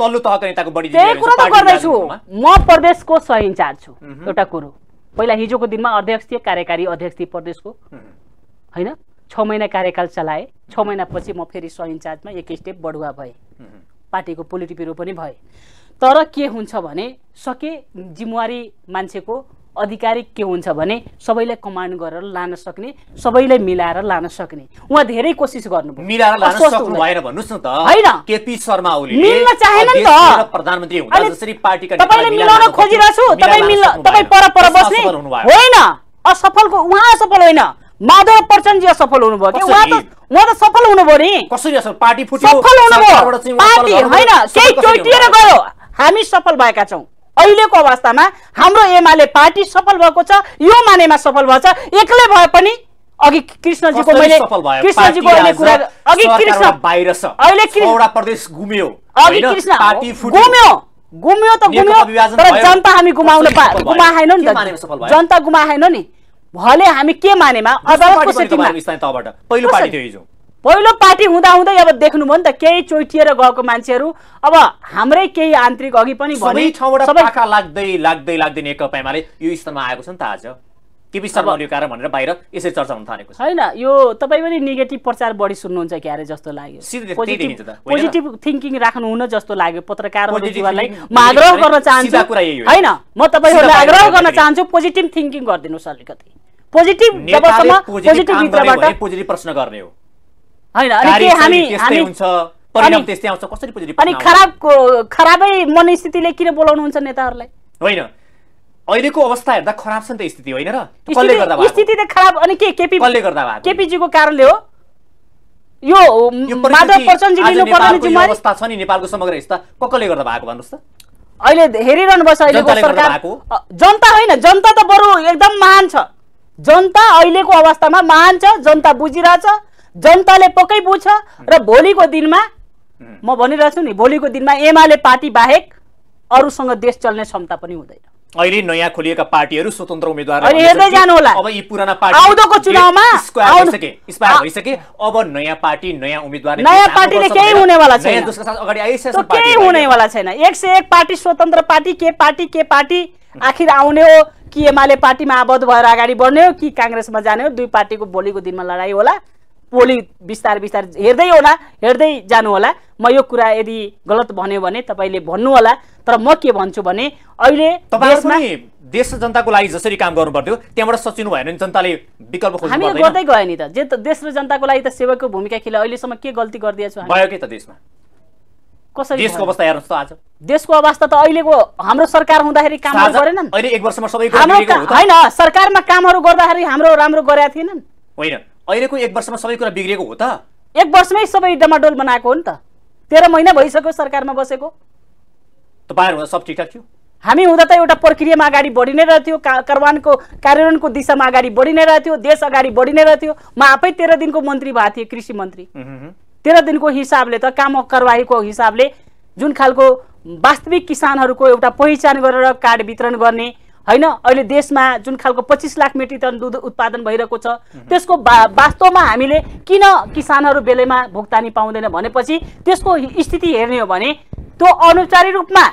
तल्लो तहको नेताको बढी त्यही कुरो म प्रदेशको सह इन्चार्ज छु एउटा कुरो पहिला हिजोको दिनमा अध्यक्षीय कार्यकारी अध्यक्ष प्रदेशको होइन छ महिना कार्यकाल चलाएँ छ महिनापछि म फेरि इन्चार्जमा एक स्टेप बढुवा भएँ पार्टीको पोलिटिक पनि भएँ तर के हुन्छ भने सके जिम्मेवारी मान्छेको अधिकारी के हुन्छ भने सबैलाई कमान्ड गरेर लान सक्ने सबैलाई मिलाएर लान सक्ने उहाँ धेरै कोसिस गर्नुभयो मिलाएर लान सक्नु भएन भन्नुहोस् न त होइन केपी शर्मा ओली मिल्न चाहेन नि त प्रधानमन्त्री हुँदा जसरी पार्टीका तपाईले मिलाउन खोजिरहेछु तपाई मिल्न तपाई पर पर बस्ने होइन असफलको उहाँ असफल होइन माधव प्रचण्डजी असफल हुनुभयो उहाँ त उहाँ त सफल हुनुभयो नि कसरी असफल पार्टी फुट्यो सफल हुनुभयो पार्टी होइन केही चोटिएर गयो हामी सफल भएका छौँ अहिलेको अवस्थामा हाम्रो एमाले पार्टी सफल भएको छ यो मानेमा सफल भएको छ एक्लै भए पनि अघि कृष्णजीको मैले कृष्णजीको अहिले कुरा अघि कृष्ण बाहिर छ अहिले प्रदेश घुम्यो अघि कृष्ण घुम्यो घुम्यो त घुम्यो तर जनता हामी गुमाउन गुमाएनौ नि त जनता गुमाएनौ नि भले हामी के मानेमा अदालतको सेटिङमा पहिलो पार्टी थियो हिजो पहिलो पार्टी हुँदाहुँदै अब देख्नु भयो नि त केही चोइटिएर गएको मान्छेहरू अब हाम्रै केही आन्तरिक अघि पनि लाग्दै लाग्दै लाग्दै नेकपा एमाले यो स्तरमा आएको छ नि त आज केपी शर्माले कारण भनेर बाहिर यसरी चर्चा हुन थालेको छ होइन यो तपाईँ पनि नेगेटिभ प्रचार बढी सुन्नुहुन्छ क्यारे जस्तो लाग्यो पोजिटिभ थिङ्किङ राख्नुहुन्न जस्तो लाग्यो पत्रकार म आग्रह गर्न चाहन्छु होइन म तपाईँहरूलाई आग्रह गर्न चाहन्छु पोजिटिभ थिङ्किङ गरिदिनुहोस् अलिकति पोजिटिभ पोजिटिभ प्रश्न गर्ने हो अनि खराबको खराबै मनस्थितिले किन बोलाउनुहुन्छ नेताहरूलाई होइन अहिलेको अवस्था हेर्दा खराब छ नि त स्थिति होइन र कसले गर्दा स्थिति त खराब अनि के केपी कसले गर्दा भएको केपीजीको कारणले हो यो माधव प्रचण्डजी लिनु पर्ने जिम्मेवारी अवस्था छ नि नेपालको समग्र अवस्था कसले गर्दा भएको भन्नुहोस् त अहिले हेरिरहनु पर्छ अहिलेको सरकार जनता होइन जनता त बरु एकदम महान छ जनता अहिलेको अवस्थामा महान छ जनता बुझिरहेछ जनताले पक्कै बुझ्छ र भोलिको दिनमा म भनिरहेको छु नि भोलिको दिनमा एमाले पार्टी बाहेक अरूसँग देश चल्ने क्षमता पनि हुँदैन अहिले नयाँ खोलिएका पार्टीहरू स्वतन्त्र उम्मेद्वार अब यी पुराना पार्टी आउँदोको चुनावमा भइसके अब नयाँ पार्टी नयाँ उम्मेद्वार नयाँ पार्टीले केही हुनेवाला छैन साथ अगाडि केही हुनेवाला छैन एक से एक पार्टी स्वतन्त्र पार्टी के पार्टी के पार्टी आखिर आउने हो कि एमाले पार्टीमा आबद्ध भएर अगाडि बढ्ने हो कि काङ्ग्रेसमा जाने हो दुई पार्टीको भोलिको दिनमा लडाइँ होला पोली बिस्तार बिस्तार हेर्दै होला हेर्दै जानु होला म यो कुरा यदि गलत भन्यो भने तपाईँले भन्नु होला तर म के भन्छु भने अहिले देश जनताको लागि जसरी काम गर्नु पर्थ्यो त्यहाँबाट सचिनु भएन जनताले विकल्प हामीले गर्दै गयो नि त जे त देश र जनताको लागि त सेवाको भूमिका खेल्यो अहिलेसम्म के गल्ती गरिदिएछ भयो के त देशमा कसरी देशको अवस्था हेर्नुहोस् त आज देशको अवस्था त अहिलेको हाम्रो सरकार हुँदाखेरि काम गरेन अहिले एक वर्षमा सबै होइन सरकारमा कामहरू गर्दाखेरि हाम्रो राम्रो गरेका थिएनन् होइन अहिलेको एक वर्षमा सबै कुरा बिग्रिएको हो त एक वर्षमै सबै डमाडोल बनाएको हो नि त तेह्र महिना भइसक्यो सरकारमा बसेको तपाईँहरू सब ठिकठाक थियो हामी हुँदा त एउटा प्रक्रियामा अगाडि बढी नै रहेथ्यो कारवानको कार्यान्वयनको दिशामा अगाडि बढी नै रहेथ्यो देश अगाडि बढी नै रहेथ्यो म आफै तेह्र दिनको मन्त्री भएको थिएँ कृषि मन्त्री तेह्र दिनको हिसाबले त काम कारवाहीको हिसाबले जुन खालको वास्तविक किसानहरूको एउटा पहिचान गरेर कार्ड वितरण गर्ने होइन अहिले देशमा जुन खालको पच्चिस लाख मेट्रिक टन दुध उत्पादन भइरहेको छ त्यसको वास्तवमा हामीले किन किसानहरू बेलैमा भुक्तानी पाउँदैन भनेपछि त्यसको स्थिति हेर्ने हो भने त्यो अनौपचारिक रूपमा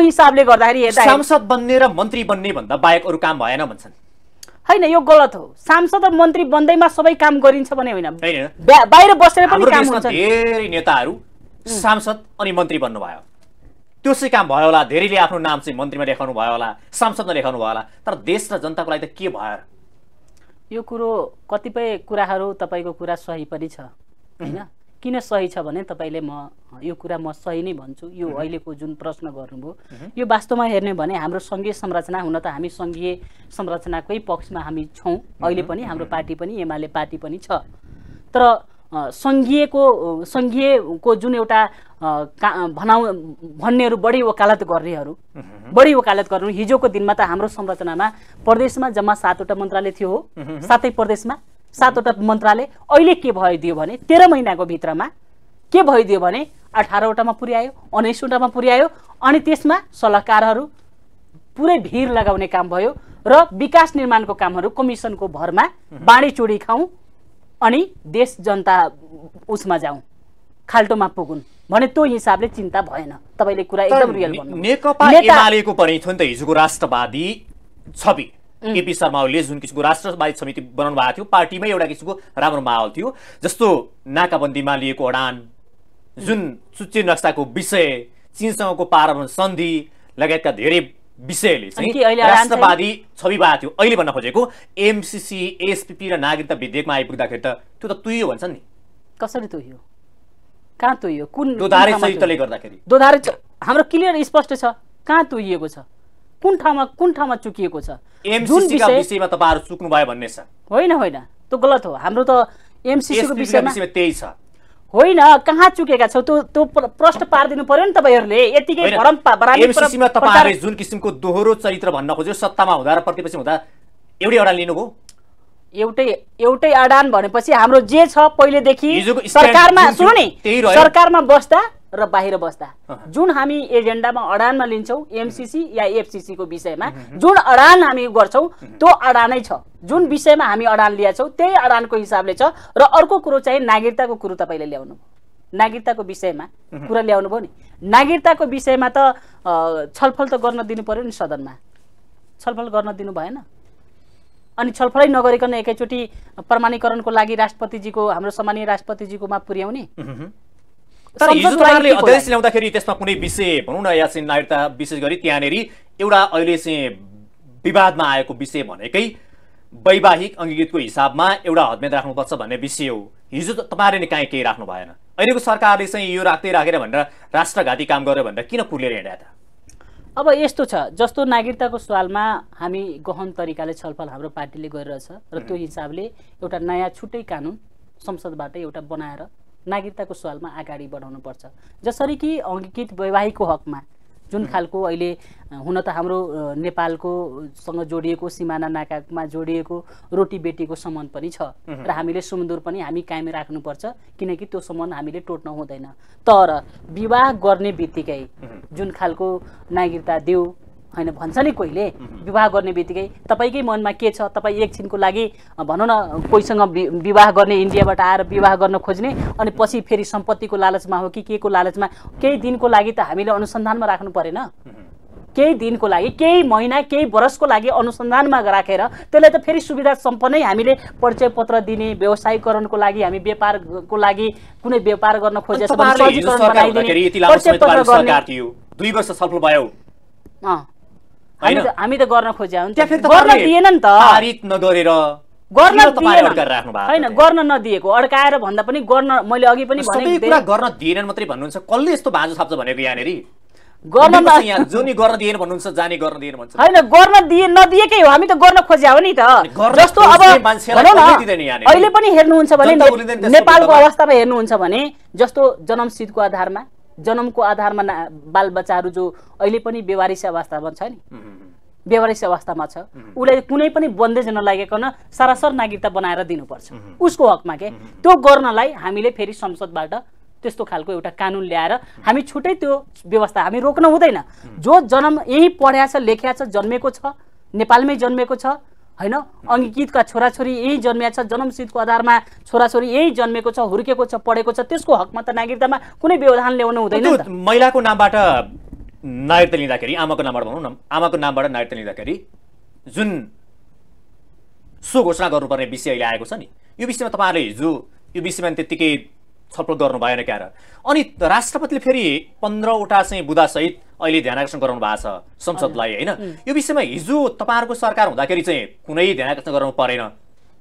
हिसाबले गर्दाखेरि सांसद बन्ने र मन्त्री बन्ने भन्दा बाहेक अरू काम भएन भन्छन् होइन यो गलत हो सांसद र मन्त्री बन्दैमा सबै काम गरिन्छ भने होइन बाहिर बसेर पनि काम हुन्छ धेरै नेताहरू सांसद अनि मन्त्री बन्नुभयो त्यो चाहिँ काम भयो होला धेरैले आफ्नो नाम चाहिँ मन्त्रीमा लेखाउनु भयो होला सांसदमा लेखाउनु भयो होला तर देश र जनताको लागि त के भयो यो कुरो कतिपय कुराहरू तपाईँको कुरा सही पनि छ होइन किन सही छ भने तपाईँले म यो कुरा म सही नै भन्छु यो अहिलेको जुन प्रश्न गर्नुभयो यो वास्तवमा हेर्ने भने हाम्रो सङ्घीय संरचना हुन त हामी सङ्घीय संरचनाकै पक्षमा हामी छौँ अहिले पनि हाम्रो पार्टी पनि एमाले पार्टी पनि छ तर सङ्घीयको सङ्घीयको जुन एउटा का भनाउ भन्नेहरू बढी वकालत गर्नेहरू बढी वकालत गर्नु हिजोको दिनमा त हाम्रो संरचनामा प्रदेशमा जम्मा सातवटा मन्त्रालय थियो हो सातै प्रदेशमा सातवटा मन्त्रालय अहिले के भइदियो भने तेह्र महिनाको भित्रमा के भइदियो भने अठारवटामा पुर्यायो उन्नाइसवटामा पुर्यायो अनि त्यसमा सल्लाहकारहरू पुरै भिर लगाउने काम भयो र विकास निर्माणको कामहरू कमिसनको भरमा बाँडी चुडी खाउँ अनि देश जनता उसमा जाउँ खाल्टोमा पुगुन् भने त्यो हिसाबले चिन्ता भएन तपाईँले कुरा एकदम रियल भन्नु नेकपा एमालेको पनि थियो नि त हिजोको राष्ट्रवादी छवि केपी शर्मा ओलीले जुन किसिमको राष्ट्रवादी समिति बनाउनु भएको थियो पार्टीमै एउटा किसिमको राम्रो माहौल थियो जस्तो नाकाबन्दीमा लिएको अडान जुन सुचे नक्साको विषय चिनसँगको पारावरण सन्धि लगायतका धेरै विषयले चाहिँ राष्ट्रवादी छवि भएको थियो अहिले भन्न खोजेको एमसिसी एसपिपी र नागरिकता विधेयकमा आइपुग्दाखेरि त त्यो त तुइयो भन्छन् नि कसरी तुइयो कहाँ तोइयो कुन दोधारे हाम्रो क्लियर स्पष्ट छ कहाँ तोइएको छ कुन ठाउँमा कुन ठाउँमा चुकिएको छ जुन विषयमा तपाईँहरू भयो भन्ने छ होइन होइन त्यो गलत हो हाम्रो त एमसिसीको विषयमा त्यही छ होइन कहाँ चुकेका छौ त्यो त्यो प्रश्न पारिदिनु पर्यो नि तपाईँहरूले यतिकै भरम एमसिसीमा तपाईँहरूले जुन किसिमको दोहोरो चरित्र भन्न खोज्यो सत्तामा हुँदा र प्रतिपक्ष हुँदा एउटै एउटा लिनुभयो एउटै एउटै अडान भनेपछि हाम्रो जे छ पहिलेदेखि सरकारमा सुन नि सरकारमा बस्दा र बाहिर बस्दा जुन हामी एजेन्डामा अडानमा लिन्छौँ एमसिसी या एफसिसीको विषयमा जुन अडान हामी गर्छौँ त्यो अडानै छ जुन विषयमा हामी अडान लिएछौँ त्यही अडानको हिसाबले छ र अर्को कुरो चाहिँ नागरिकताको कुरो तपाईँले ल्याउनु नागरिकताको विषयमा कुरा ल्याउनु भयो नि नागरिकताको विषयमा त छलफल त गर्न दिनु पऱ्यो नि सदनमा छलफल गर्न दिनु भएन अनि छलफलै नगरिकन एकैचोटि प्रमाणीकरणको लागि राष्ट्रपतिजीको हाम्रो सामान्य राष्ट्रपतिजीकोमा पुर्याउने तर हिजो तपाईँहरूले अध्यादेश ल्याउँदाखेरि त्यसमा कुनै विषय भनौँ न या चाहिँ नागरिकता विशेष गरी त्यहाँनिर एउटा अहिले चाहिँ विवादमा आएको विषय भनेकै वैवाहिक अङ्गीकृतको हिसाबमा एउटा हदमेद राख्नुपर्छ भन्ने विषय हो हिजो त तपाईँले नि काहीँ केही राख्नु भएन अहिलेको सरकारले चाहिँ यो राख्दै राखेर भनेर राष्ट्रघाती काम गरेर भनेर किन पुर्याएर हिँड्या अब यस्तो छ जस्तो नागरिकताको सवालमा हामी गहन तरिकाले छलफल हाम्रो पार्टीले गरिरहेछ र त्यो हिसाबले एउटा नयाँ छुट्टै कानुन संसदबाट एउटा बनाएर नागरिकताको सवालमा अगाडि बढाउनुपर्छ जसरी कि अङ्गीकृत वैवाहिकको हकमा जुन खालको अहिले हुन त हाम्रो नेपालकोसँग जोडिएको सिमाना नाकामा जोडिएको रोटी बेटीको सम्बन्ध पनि छ र हामीले सुमदुर पनि हामी कायम राख्नुपर्छ किनकि त्यो सम्बन्ध हामीले टोट्न हुँदैन तर विवाह गर्ने बित्तिकै जुन खालको नागरिकता देऊ होइन भन्छ नि कोहीले विवाह गर्ने बित्तिकै तपाईँकै मनमा के छ तपाईँ एकछिनको लागि भनौँ न कोहीसँग विवाह गर्ने इन्डियाबाट आएर विवाह गर्न खोज्ने अनि पछि फेरि सम्पत्तिको लालचमा हो कि के को लालचमा केही दिनको लागि त हामीले अनुसन्धानमा राख्नु परेन केही दिनको लागि केही महिना केही वर्षको लागि अनुसन्धानमा राखेर त्यसलाई त फेरि सुविधा सम्पन्नै हामीले परिचय पत्र दिने व्यवसायीकरणको लागि हामी व्यापारको लागि कुनै व्यापार गर्न खोजेको दुई वर्ष सफल भयो हामी त गर्न खोज्या हुन्छ गर्न दिएन नि त पारित नगरेर गर्न होइन गर्न नदिएको अड्काएर भन्दा पनि गर्न मैले अघि पनि कुरा गर्न दिएनन् मात्रै भन्नुहुन्छ कसले यस्तो भाँजो छाप्छ भनेको यहाँनिर गर्न जुन गर्न दिएन भन्नुहुन्छ जाने गर्न दिएन भन्नुहुन्छ हैन गर्न दिए नदिएकै हो हामी त गर्न खोज्या हो नि त जस्तो अब अहिले पनि हेर्नुहुन्छ भने नेपालको अवस्थामा हेर्नुहुन्छ भने जस्तो जन्मसिद्धको आधारमा जन्मको आधारमा ना बालबच्चाहरू जो अहिले पनि व्यवहारिस अवस्थामा छ नि व्यवहारिस अवस्थामा छ उसलाई कुनै पनि बन्देज नलागिकन सरासर नागरिकता बनाएर दिनुपर्छ उसको हकमा के त्यो गर्नलाई हामीले फेरि संसदबाट त्यस्तो खालको एउटा कानुन ल्याएर हामी छुट्टै त्यो व्यवस्था हामी रोक्न हुँदैन जो जन्म यहीँ पढ्या छ लेख्या छ जन्मेको छ नेपालमै जन्मेको छ होइन अङ्गीकृतका छोराछोरी यही जन्मिया छ जन्मसिद्धको आधारमा छोराछोरी यही जन्मेको छ हुर्केको छ पढेको छ त्यसको हकमा त नागरिकतामा कुनै व्यवधान ल्याउनु हुँदैन महिलाको नामबाट नागरिकता लिँदाखेरि आमाको नामबाट भनौँ न आमाको नामबाट नागरिकता लिँदाखेरि जुन सो घोषणा गर्नुपर्ने विषय अहिले आएको छ नि यो विषयमा तपाईँहरूले हिजो यो विषयमा त्यत्तिकै छलफल गर्नु भएन क्यार अनि राष्ट्रपतिले फेरि पन्ध्रवटा चाहिँ बुदासहित अहिले ध्यान आकर्षण गराउनु भएको छ संसदलाई होइन यो विषयमा हिजो तपाईँहरूको सरकार हुँदाखेरि चाहिँ कुनै ध्यान आकर्षण गराउनु परेन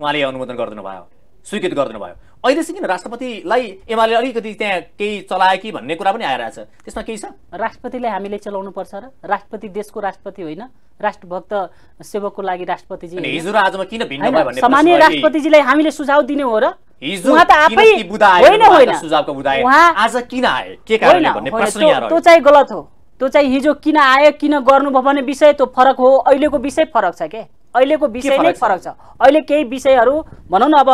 उहाँले अनुमोदन गरिदिनु भयो स्वीकृत गरिदिनु भयो किन राष्ट्रपतिलाई एमाले अलिकति त्यहाँ केही चलायो कि भन्ने कुरा पनि छ त्यसमा केही छ राष्ट्रपतिलाई हामीले चलाउनु पर्छ र राष्ट्रपति देशको राष्ट्रपति होइन राष्ट्रभक्त सेवकको लागि राष्ट्रपतिजी हिजो आजमा किन भिन्न भयो भने सामान्य राष्ट्रपतिजीलाई हामीले सुझाव दिने हो र त आफै होइन होइन आज किन आए के भन्ने प्रश्न त्यो चाहिँ गलत हो त्यो चाहिँ हिजो किन आयो किन गर्नुभयो भन्ने विषय त्यो फरक हो अहिलेको विषय फरक छ के अहिलेको विषय नै फरक छ अहिले केही विषयहरू भनौँ न अब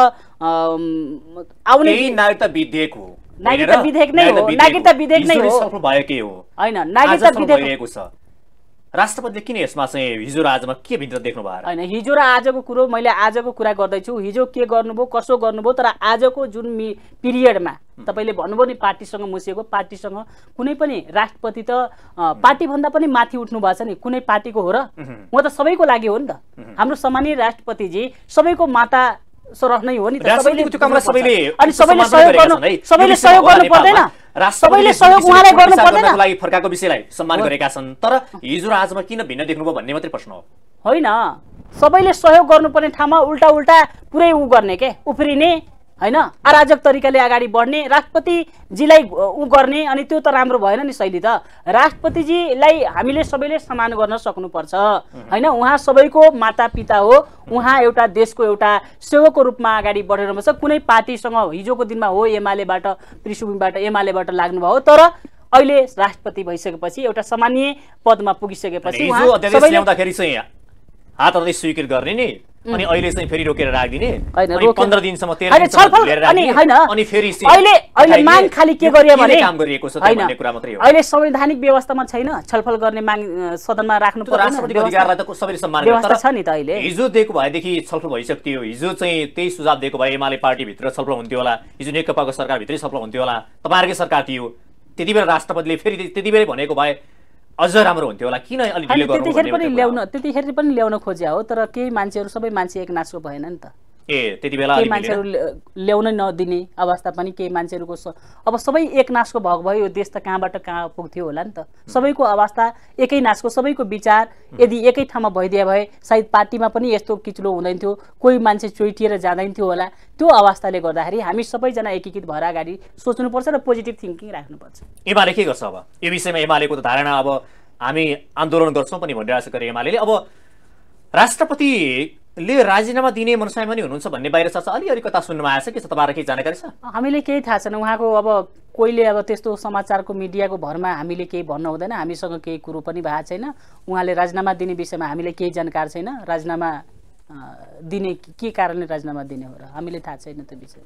आउने नागरिकता विधेयक हो नागरिकता विधेयक नै हो नागरिकता विधेयक नै हो होइन नागरिकता विधेयक राष्ट्रपतिले किन यसमा चाहिँ हिजो र आजमा के भित्र देख्नु भयो होइन हिजो र आजको कुरो मैले आजको कुरा गर्दैछु हिजो के गर्नुभयो कसो गर्नुभयो तर आजको जुन मि पिरियडमा तपाईँले भन्नुभयो नि पार्टीसँग मुसिएको पार्टीसँग कुनै पनि राष्ट्रपति त पार्टीभन्दा पनि माथि उठ्नु भएको छ नि कुनै पार्टीको हो र उहाँ त सबैको लागि हो नि त हाम्रो सामान्य राष्ट्रपतिजी सबैको माता सरह नै हो नि सबैले अनि सबैले सहयोग गर्नु सबैले सहयोग गर्नु पर्दैन सबैले सहयोग उहाँलाई गर्नु पर्दैन लागि फर्काको विषयलाई सम्मान गरेका छन् तर हिजो र आजमा किन भिन्न देख्नुभयो भन्ने मात्रै प्रश्न हो होइन सबैले सहयोग गर्नुपर्ने ठाउँमा उल्टा उल्टा पुरै उ गर्ने के उफ्रिने होइन अराजक तरिकाले अगाडि बढ्ने राष्ट्रपतिजीलाई ऊ गर्ने अनि त्यो त राम्रो भएन नि शैली त राष्ट्रपतिजीलाई हामीले सबैले सम्मान गर्न सक्नुपर्छ होइन उहाँ सबैको माता पिता हो उहाँ एउटा देशको एउटा सेवकको रूपमा अगाडि बढेर बस्छ कुनै पार्टीसँग हिजोको दिनमा हो एमालेबाट पृष्ठभूमिबाट एमालेबाट लाग्नुभयो हो तर अहिले राष्ट्रपति भइसकेपछि एउटा सामान्य पदमा पुगिसकेपछि हातहरूले स्वीकृत गर्ने नि अनि अहिले चाहिँ फेरि रोकेर राखिदिने अनि पन्ध्र दिनसम्म तेह्र अनि फेरि अहिले अहिले माग खालि के गरियो भने काम गरिएको छ भन्ने कुरा मात्रै हो अहिले संवैधानिक व्यवस्थामा छैन छलफल गर्ने माग सदनमा राख्नु पर्छ अधिकारलाई त सबैले सम्मान व्यवस्था छ नि त अहिले हिजो दिएको भएदेखि छलफल भइसक्थ्यो हिजो चाहिँ त्यही सुझाव दिएको भए एमाले पार्टीभित्र छलफल हुन्थ्यो होला हिजो नेकपाको सरकारभित्रै छलफल हुन्थ्यो होला तपाईँहरूकै सरकार थियो त्यति बेला राष्ट्रपतिले फेरि त्यति बेलै भनेको भए अझ राम्रो हुन्थ्यो होला किन अलिक त्यतिखेर पनि ल्याउन त्यतिखेर पनि ल्याउन खोज्या हो तर केही मान्छेहरू सबै मान्छे एक नासको भएन नि त ए त्यति बेला केही मान्छेहरू ल्याउनै नदिने अवस्था पनि केही मान्छेहरूको अब सबै एक नासको भएको भयो यो देश त कहाँबाट कहाँ पुग्थ्यो होला नि त सबैको अवस्था एकै नासको सबैको विचार यदि एकै ठाउँमा भइदिए भए सायद पार्टीमा पनि यस्तो किचलो हुँदैन थियो कोही मान्छे चोइटिएर जाँदैन थियो होला त्यो अवस्थाले गर्दाखेरि हामी सबैजना एकीकृत भएर अगाडि सोच्नुपर्छ र पोजिटिभ थिङ्किङ राख्नुपर्छ एमाले के गर्छ अब यो विषयमा एमालेको त धारणा अब हामी आन्दोलन गर्छौँ पनि भनिरहेको छ एमाले अब राष्ट्रपति ले राजीनामा दिने मनसाय पनि हुनुहुन्छ भन्ने बाहिर चर्चा अलिअलि कता सुन्नुमा आएछ कि तपाईँलाई केही जानकारी छ हामीले केही थाहा छैन उहाँको अब कोहीले अब त्यस्तो समाचारको मिडियाको भरमा हामीले केही भन्नु हुँदैन हामीसँग केही कुरो पनि भएको छैन उहाँले राजीनामा दिने विषयमा हामीले केही जानकार छैन राजीनामा दिने के कारणले राजीनामा दिने हो र हामीले थाहा छैन त्यो विषय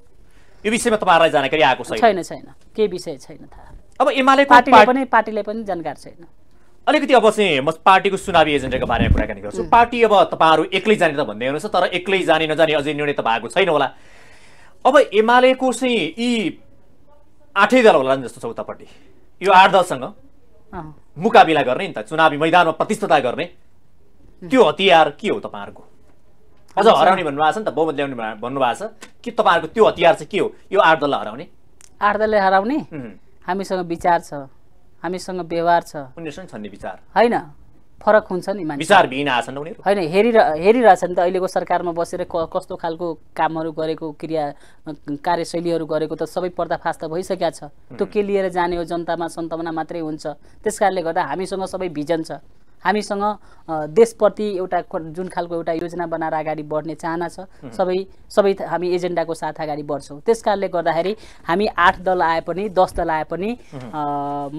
यो विषयमा तपाईँहरूलाई जानकारी आएको छैन छैन छैन केही विषय छैन थाहा अब एमाले पार्टीले पनि पार्टीले पनि जानकार छैन अलिकति अब चाहिँ म पार्टीको चुनावी एजेन्डाको बारेमा कुराकानी गर्छु पार्टी अब तपाईँहरू एक्लै जाने त भन्दै हुनुहुन्छ तर एक्लै जाने नजाने अझै निर्णय त भएको छैन होला अब एमालेको चाहिँ यी आठै दल होला नि जस्तो छ उतापट्टि यो आठ दलसँग मुकाबिला गर्ने नि त चुनावी मैदानमा प्रतिस्पर्धा गर्ने त्यो हतियार के हो तपाईँहरूको अझ हराउने भन्नुभएको छ नि त बहुमत ल्याउने भन्नुभएको छ कि तपाईँहरूको त्यो हतियार चाहिँ के हो यो आठ दललाई हराउने आठ दललाई हराउने हामीसँग विचार छ हामीसँग व्यवहार छ उनीहरूसँग छन् विचार होइन फरक हुन्छ नि मान्छे विचार छन् उनीहरू होइन हेरिरह नि त अहिलेको सरकारमा बसेर कस्तो खालको कामहरू गरेको क्रिया कार्यशैलीहरू गरेको त सबै पर्दाफास त भइसकेका छ त्यो के लिएर जाने हो जनतामा सन्तावना मात्रै हुन्छ त्यस कारणले गर्दा हामीसँग सबै भिजन छ हामीसँग देशप्रति एउटा जुन खालको एउटा योजना बनाएर अगाडि बढ्ने चाहना छ सबै सबै हामी एजेन्डाको साथ अगाडि बढ्छौँ त्यस कारणले गर्दाखेरि हामी आठ दल आए पनि दस दल आए पनि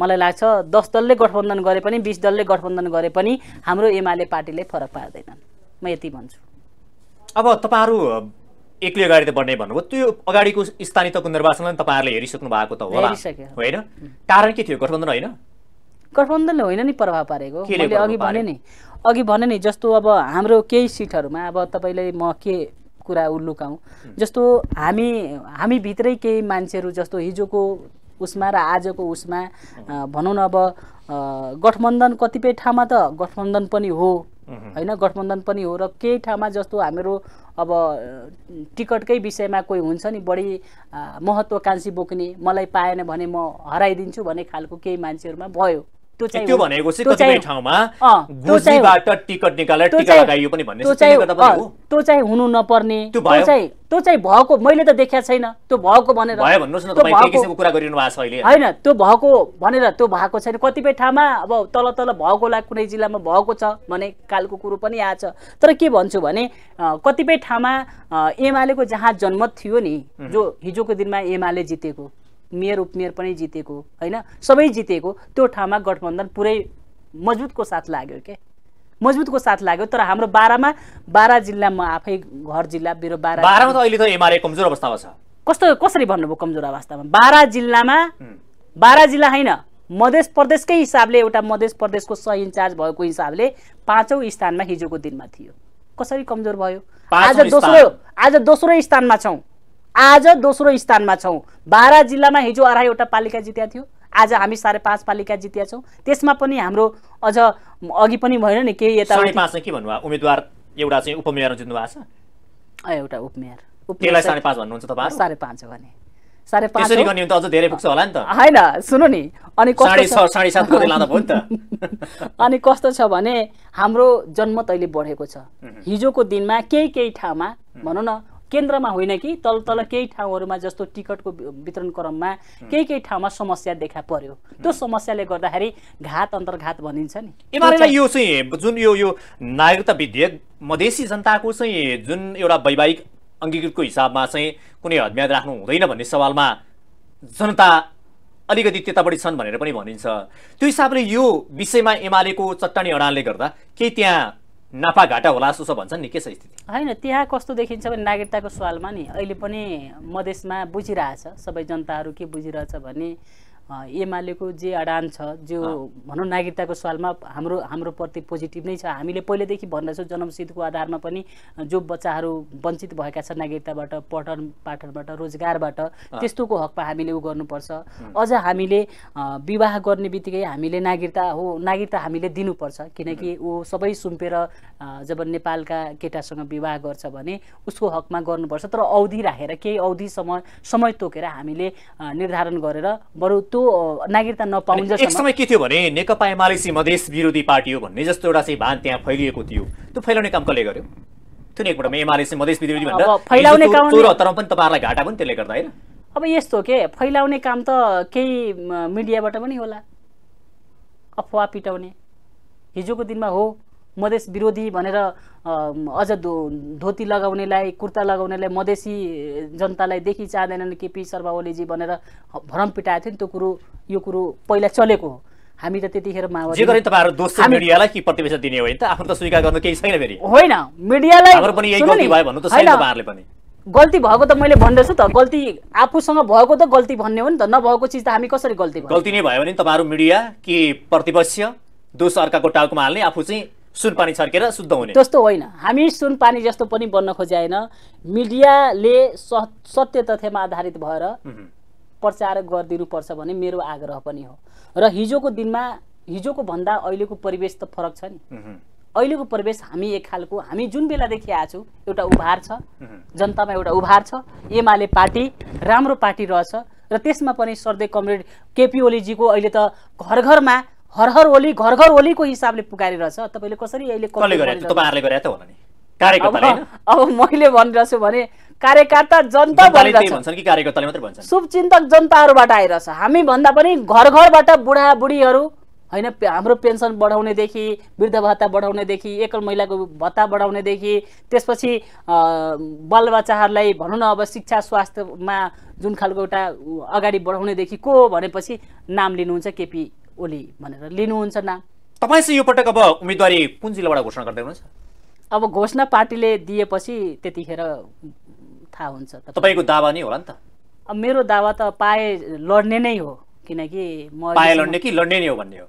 मलाई लाग्छ दस दलले गठबन्धन गरे पनि बिस दलले गठबन्धन गरे पनि हाम्रो एमाले पार्टीले फरक पार्दैनन् म यति भन्छु अब तपाईँहरू एक्लै अगाडि त बढ्ने भन्नुभयो त्यो अगाडिको स्थानीय तहको निर्वाचनलाई तपाईँहरूले हेरिसक्नु भएको त होला होइन कारण के थियो गठबन्धन होइन गठबन्धनले होइन नि प्रभाव पारेको मैले अघि भने नि अघि भने नि जस्तो अब हाम्रो केही सिटहरूमा अब तपाईँले म के कुरा उल्लुकाउँ जस्तो हामी हामी भित्रै केही मान्छेहरू जस्तो हिजोको उसमा र आजको उसमा भनौँ न अब गठबन्धन कतिपय ठाउँमा त गठबन्धन पनि हो होइन गठबन्धन पनि हो र केही ठाउँमा जस्तो हाम्रो अब टिकटकै विषयमा कोही हुन्छ नि बढी महत्त्वकांक्षी बोक्ने मलाई पाएन भने म हराइदिन्छु भन्ने खालको केही मान्छेहरूमा भयो त्यो भनेको चाहिँ कतिपय ठाउँमा गुजीबाट टिकट निकालेर टिका लगाइयो पनि भन्ने त्यो चाहिँ हुनु नपर्ने त्यो चाहिँ त्यो चाहिँ भएको मैले त देखेको छैन त्यो भएको भनेर भयो भन्नुहोस् न तपाईँ किसिमको कुरा गरिरहनु भएको छ अहिले होइन त्यो भएको भनेर त्यो भएको छैन कतिपय ठाउँमा अब तल तल भएकोलाई कुनै जिल्लामा भएको छ भने कालको कुरो पनि आएछ तर के भन्छु भने कतिपय ठाउँमा एमालेको जहाँ जनमत थियो नि जो हिजोको दिनमा एमाले जितेको मेयर उपमेयर पनि जितेको होइन सबै जितेको त्यो ठाउँमा गठबन्धन पुरै मजबुतको साथ लाग्यो के मजबुतको साथ लाग्यो तर हाम्रो बाह्रमा बाह्र जिल्ला म आफै घर जिल्ला मेरो बाह्र त अहिले त कमजोर अवस्थामा छ कस्तो कसरी भन्नुभयो कमजोर अवस्थामा बाह्र जिल्लामा बाह्र जिल्ला होइन मधेस प्रदेशकै हिसाबले एउटा मधेस प्रदेशको सह इन्चार्ज भएको हिसाबले पाँचौँ स्थानमा हिजोको दिनमा थियो कसरी कमजोर भयो आज दोस्रो आज दोस्रो स्थानमा छौँ आज दोस्रो स्थानमा छौँ बाह्र जिल्लामा हिजो अढाईवटा पालिका जितेको थियो आज हामी साढे पाँच पालिका जितेका छौँ त्यसमा पनि हाम्रो अझ अघि पनि भएन नि केही यता के भन्नु उम्मेदवार एउटा चाहिँ उपमेयर जित्नु भएको छ एउटा उपमेयर भन्नुहुन्छ हो भने गर्ने त अझ धेरै होला नि त होइन सुन नि अनि अनि कस्तो छ भने हाम्रो जनमत अहिले बढेको छ हिजोको दिनमा केही केही ठाउँमा भनौँ न केन्द्रमा होइन कि तल तल केही ठाउँहरूमा जस्तो टिकटको वितरण क्रममा केही केही ठाउँमा समस्या देखा पर्यो त्यो समस्याले गर्दाखेरि घात अन्तर्घात भनिन्छ नि यो चाहिँ जुन यो यो नागरिकता विधेयक मधेसी जनताको चाहिँ जुन एउटा वैवाहिक अङ्गीकृतको हिसाबमा चाहिँ कुनै हदम्याद राख्नु हुँदैन भन्ने सवालमा जनता अलिकति त्यतापट्टि छन् भनेर पनि भनिन्छ त्यो हिसाबले यो विषयमा एमालेको चट्टानी अडानले गर्दा केही त्यहाँ नाफा घाटा होला जस्तो भन्छन् नि के छ स्थिति होइन त्यहाँ कस्तो देखिन्छ भने नागरिकताको सवालमा नि अहिले पनि मधेसमा बुझिरहेछ सबै जनताहरू के बुझिरहेछ भने एमालेको जे अडान छ जो भनौँ नागरिकताको सवालमा हाम्रो हाम्रो प्रति पोजिटिभ नै छ हामीले पहिलेदेखि भन्दैछौँ जनमसिद्धको आधारमा पनि जो बच्चाहरू वञ्चित भएका छन् नागरिकताबाट पठन पाठनबाट रोजगारबाट त्यस्तोको हकमा हामीले ऊ गर्नुपर्छ अझ हामीले विवाह गर्ने बित्तिकै हामीले नागरिकता हो नागरिकता हामीले दिनुपर्छ किनकि ऊ सबै सुम्पेर जब नेपालका केटासँग विवाह गर्छ भने उसको हकमा गर्नुपर्छ तर अवधि राखेर केही अवधिसम्म समय तोकेर हामीले निर्धारण गरेर बरु त्यो त्यो नागरिकता नपाउने एक समय के थियो भने नेकपा एमाले चाहिँ मधेस विरोधी पार्टी हो भन्ने जस्तो एउटा चाहिँ भान त्यहाँ फैलिएको थियो त्यो फैलाउने काम कसले गर्यो त्यो नै एकपल्ट एमाले चाहिँ मधेस विरोधी भनेर फैलाउने काम चौरात्तरमा पनि तपाईँहरूलाई घाटा पनि त्यसले गर्दा होइन अब यस्तो के फैलाउने काम त केही मिडियाबाट पनि होला अफवाह पिटाउने हिजोको दिनमा हो मधेस विरोधी भनेर अझ धो धोती लगाउनेलाई कुर्ता लगाउनेलाई मधेसी जनतालाई देखि चाहँदैनन् केपी शर्मा ओलीजी भनेर भ्रम पिटाएको थियो नि त्यो कुरो यो कुरो पहिला चलेको हो हामी त त्यतिखेर होइन मिडियालाई गल्ती भएको त मैले भन्दैछु त गल्ती आफूसँग भएको त गल्ती भन्ने हो नि त नभएको चिज त हामी कसरी गल्ती गल्ती नै भयो भने तपाईँहरू मिडिया कि प्रतिपक्ष दोष अर्काको टाउकोमा हाल्ने आफू चाहिँ सुन पानी छर्केर शुद्ध हुने त्यस्तो होइन हामी सुन पानी जस्तो पनि बन्न खोज्याएन मिडियाले सत्य तथ्यमा आधारित भएर प्रचार गरिदिनुपर्छ भने मेरो आग्रह पनि हो र हिजोको दिनमा हिजोको भन्दा अहिलेको परिवेश त फरक छ नि अहिलेको परिवेश हामी एक खालको हामी जुन बेलादेखि आएको छौँ एउटा उभार छ जनतामा एउटा उभार छ एमाले पार्टी राम्रो पार्टी रहेछ र त्यसमा पनि सर्दै कमरेड केपी ओलीजीको अहिले त घर घरमा हर हर ओली घर घर ओलीको हिसाबले पुकारिरहेछ तपाईँले कसरी अहिले अब मैले भनिरहेछु भने कार्यकर्ता जनता शुभचिन्तक जनताहरूबाट आइरहेछ हामी भन्दा पनि घर घरबाट बुढाबुढीहरू होइन हाम्रो पेन्सन बढाउनेदेखि वृद्ध भत्ता बढाउनेदेखि एकल महिलाको भत्ता बढाउनेदेखि त्यसपछि बालबच्चाहरूलाई भनौँ न अब शिक्षा स्वास्थ्यमा जुन खालको एउटा अगाडि बढाउनेदेखि को भनेपछि नाम लिनुहुन्छ केपी ओली भनेर लिनुहुन्छ नाम चाहिँ यो पटक अब उम्मेदवारी कुन जिल्लाबाट घोषणा गर्दै हुनुहुन्छ अब घोषणा पार्टीले दिएपछि त्यतिखेर थाहा हुन्छ तपाईँको दावा नै होला नि त अब मेरो दावा त पाए लड्ने नै हो किनकि म पाए लड्ने कि लड्ने नै हो भन्ने हो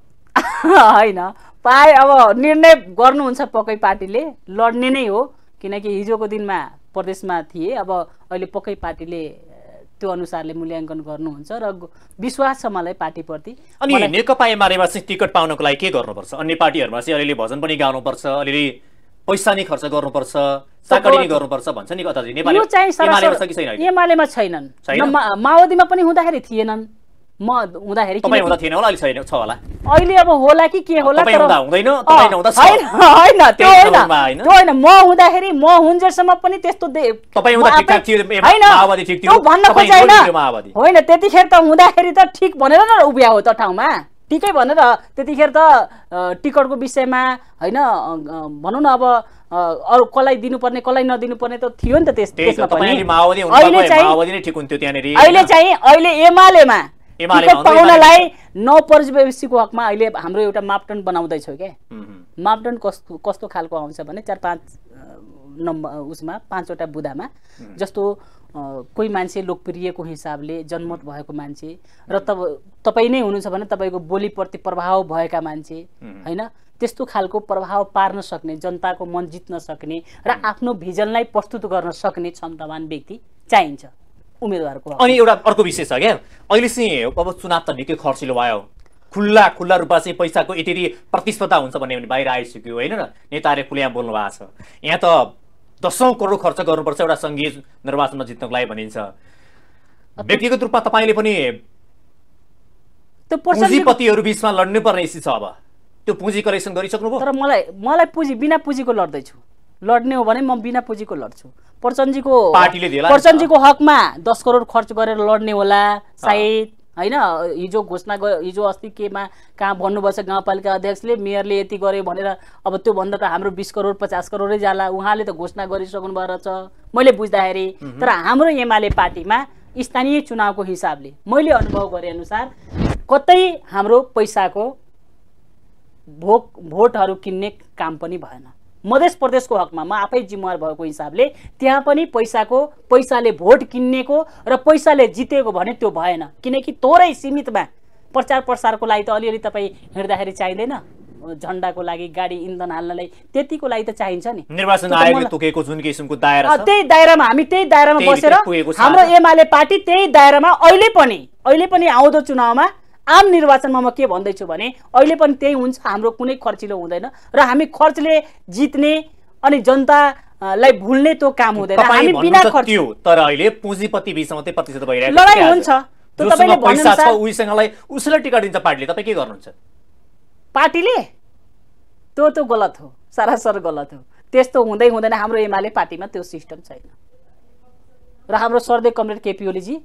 होइन पाए अब निर्णय गर्नुहुन्छ पक्कै पार्टीले लड्ने नै हो किनकि हिजोको दिनमा प्रदेशमा थिए अब अहिले पक्कै पार्टीले त्यो अनुसारले मूल्याङ्कन गर्नुहुन्छ र विश्वास छ मलाई पार्टीप्रति अनि नेकपा एमालेमा चाहिँ टिकट पाउनको लागि के गर्नुपर्छ अन्य पार्टीहरूमा चाहिँ अलिअलि भजन पनि गाउनुपर्छ अलिअलि पैसा नै खर्च गर्नुपर्छ गर्नुपर्छ भन्छ नि एमालेमा छैनन् माओवादीमा पनि हुँदाखेरि थिएनन् म हुँदाखेरि अहिले अब होला कि के होला होइन होइन म हुँदाखेरि म हुन्जेलसम्म पनि त्यस्तो होइन त्यतिखेर त हुँदाखेरि त ठिक भनेर न उभ्या हो त ठाउँमा ठिकै भनेर त्यतिखेर त टिकटको विषयमा होइन भनौँ न अब अरू कसलाई दिनुपर्ने कसलाई नदिनुपर्ने त थियो नि त त्यसमा अहिले चाहिँ अहिले एमालेमा पाउनलाई नपरिवेशीको हकमा अहिले हाम्रो एउटा मापदण्ड बनाउँदैछौँ क्या मापदण्ड कस्तो कस्तो खालको आउँछ भने चार पाँच नम्बर उसमा पाँचवटा बुदामा जस्तो कोही मान्छे लोकप्रियको हिसाबले जन्मत भएको मान्छे र तब तपाईँ नै हुनुहुन्छ भने तपाईँको बोलीप्रति प्रभाव भएका मान्छे होइन त्यस्तो खालको प्रभाव पार्न सक्ने जनताको मन जित्न सक्ने र आफ्नो भिजनलाई प्रस्तुत गर्न सक्ने क्षमतावान व्यक्ति चाहिन्छ उम्मेदवारको अनि एउटा अर्को विषय छ क्या अहिले चाहिँ अब चुनाव त निकै खर्चिलो भयो खुल्ला खुल्ला रूपमा चाहिँ पैसाको यति प्रतिस्पर्धा हुन्छ भन्ने भने बाहिर आइसक्यो होइन नेताहरूले खुले खुल्या बोल्नु भएको छ यहाँ त दसौँ करोड खर्च गर्नुपर्छ एउटा सङ्घीय निर्वाचनमा जित्नको लागि भनिन्छ व्यक्तिगत रूपमा तपाईँले पनि पुँजीपतिहरू बिचमा लड्नुपर्ने स्थिति छ अब त्यो पुँजी कलेक्सन गरिसक्नुभयो तर मलाई मलाई पुँजी बिना पुँजीको लड्दैछु लड्ने हो भने म बिना पुँजीको लड्छु प्रचण्डजीको प्रचण्डजीको हकमा दस करोड खर्च गरेर लड्ने होला सायद होइन हिजो घोषणा हिजो अस्ति केमा कहाँ भन्नुभएछ गाउँपालिका अध्यक्षले मेयरले यति गरे भनेर अब त्यो भन्दा त हाम्रो बिस करोड पचास करोडै जाला उहाँले त घोषणा भएर छ मैले बुझ्दाखेरि तर हाम्रो एमाले पार्टीमा स्थानीय चुनावको हिसाबले मैले अनुभव गरे अनुसार कतै हाम्रो पैसाको भोक भोटहरू किन्ने काम पनि भएन मधेस प्रदेशको हकमा म आफै जिम्मेवार भएको हिसाबले त्यहाँ पनि पैसाको पैसाले भोट किन्नेको र पैसाले जितेको भने त्यो भएन किनकि थोरै सीमितमा प्रचार प्रसारको लागि त अलिअलि तपाईँ हिँड्दाखेरि चाहिँदैन झन्डाको लागि गाडी इन्धन हाल्नलाई त्यतिको लागि त चाहिन्छ नि निर्वाचन आयोगले तोकेको जुन किसिमको दायरा त्यही दायरामा हामी त्यही दायरामा बसेर हाम्रो एमाले पार्टी त्यही दायरामा अहिले पनि अहिले पनि आउँदो चुनावमा आम निर्वाचनमा म के भन्दैछु भने अहिले पनि त्यही हुन्छ हाम्रो कुनै खर्चिलो हुँदैन र हामी खर्चले जित्ने अनि जनतालाई भुल्ने त्यो काम हुँदैन हामी बिना खर्च तर अहिले पुँजीपति बिच मात्रै प्रतिशत भइरहेको लडाइँ हुन्छ पैसा उसलाई टिकट दिन्छ पार्टीले तपाईँ के गर्नुहुन्छ पार्टीले त्यो त गलत हो सरासर गलत हो त्यस्तो हुँदै हुँदैन हाम्रो एमाले पार्टीमा त्यो सिस्टम छैन र हाम्रो सरदेव कमरेड ओलीजी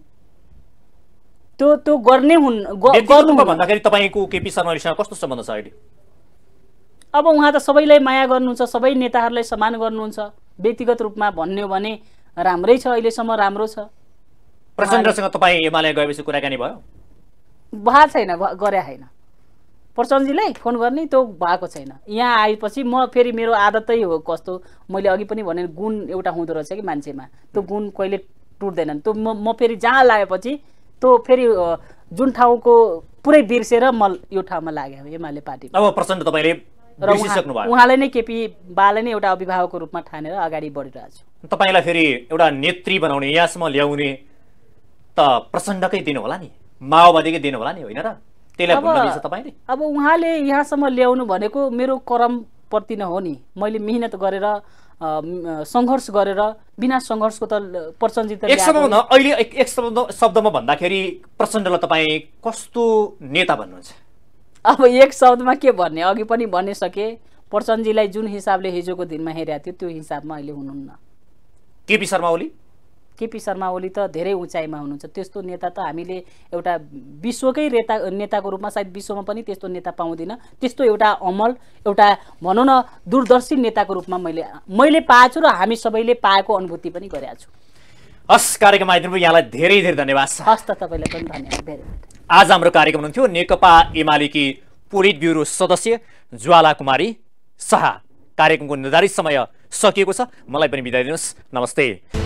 त्यो त्यो गर्ने हुन् भन्दाखेरि तपाईँको केपी शर्मासँग कस्तो सम्बन्ध छ अहिले अब उहाँ त सबैलाई माया गर्नुहुन्छ सबै नेताहरूलाई सम्मान गर्नुहुन्छ व्यक्तिगत रूपमा भन्ने हो भने राम्रै छ अहिलेसम्म राम्रो छ प्रचण्डसँग तपाईँ एमाले गएपछि कुराकानी भयो भएको छैन गरे होइन प्रचण्डजीलाई फोन गर्ने त्यो भएको छैन यहाँ आएपछि म फेरि मेरो आदतै हो कस्तो मैले अघि पनि भने गुण एउटा हुँदो रहेछ कि मान्छेमा त्यो गुण कहिले टुट्दैनन् त्यो म म फेरि जहाँ लागेपछि त्यो फेरि जुन ठाउँको पुरै बिर्सेर म यो ठाउँमा लाग्यो एमाले पार्टी अब प्रचण्ड तपाईँले र उहाँले नै केपी बाले नै एउटा अभिभावकको रूपमा ठानेर अगाडि बढिरहेको छु तपाईँलाई फेरि एउटा नेत्री बनाउने यहाँसम्म ल्याउने त प्रचण्डकै दिनु होला नि माओवादीकै दिनु होला नि होइन र त्यसलाई तपाईँले अब उहाँले यहाँसम्म ल्याउनु भनेको मेरो कर्मप्रति नै हो नि मैले मिहिनेत गरेर सङ्घर्ष गरेर बिना सङ्घर्षको त प्रचण्डित एक शब्दमा अहिले एक शब्दमा भन्दाखेरि प्रचण्डलाई तपाईँ कस्तो नेता भन्नुहुन्छ अब एक शब्दमा के भन्ने अघि पनि भनिसके प्रचण्डजीलाई जुन हिसाबले हिजोको दिनमा हेरेको थियो त्यो हिसाबमा अहिले हुनुहुन्न केपी शर्मा ओली केपी शर्मा ओली त धेरै उचाइमा हुनुहुन्छ त्यस्तो नेता त हामीले एउटा विश्वकै नेता नेताको रूपमा सायद विश्वमा पनि त्यस्तो नेता पाउँदिन त्यस्तो एउटा अमल एउटा भनौँ न दूरदर्शी नेताको रूपमा मैले मैले पाएको छु र हामी सबैले पाएको अनुभूति पनि गरेका छु हस् कार्यक्रम आइदिनु यहाँलाई धेरै धेरै धन्यवाद हस् त तपाईँलाई पनि धन्यवाद आज हाम्रो कार्यक्रम हुनुहुन्थ्यो नेकपा एमालेकी पोलिट ब्युरो सदस्य ज्वाला कुमारी शाह कार्यक्रमको निर्धारित समय सकिएको छ मलाई पनि बिदा दिनुहोस् नमस्ते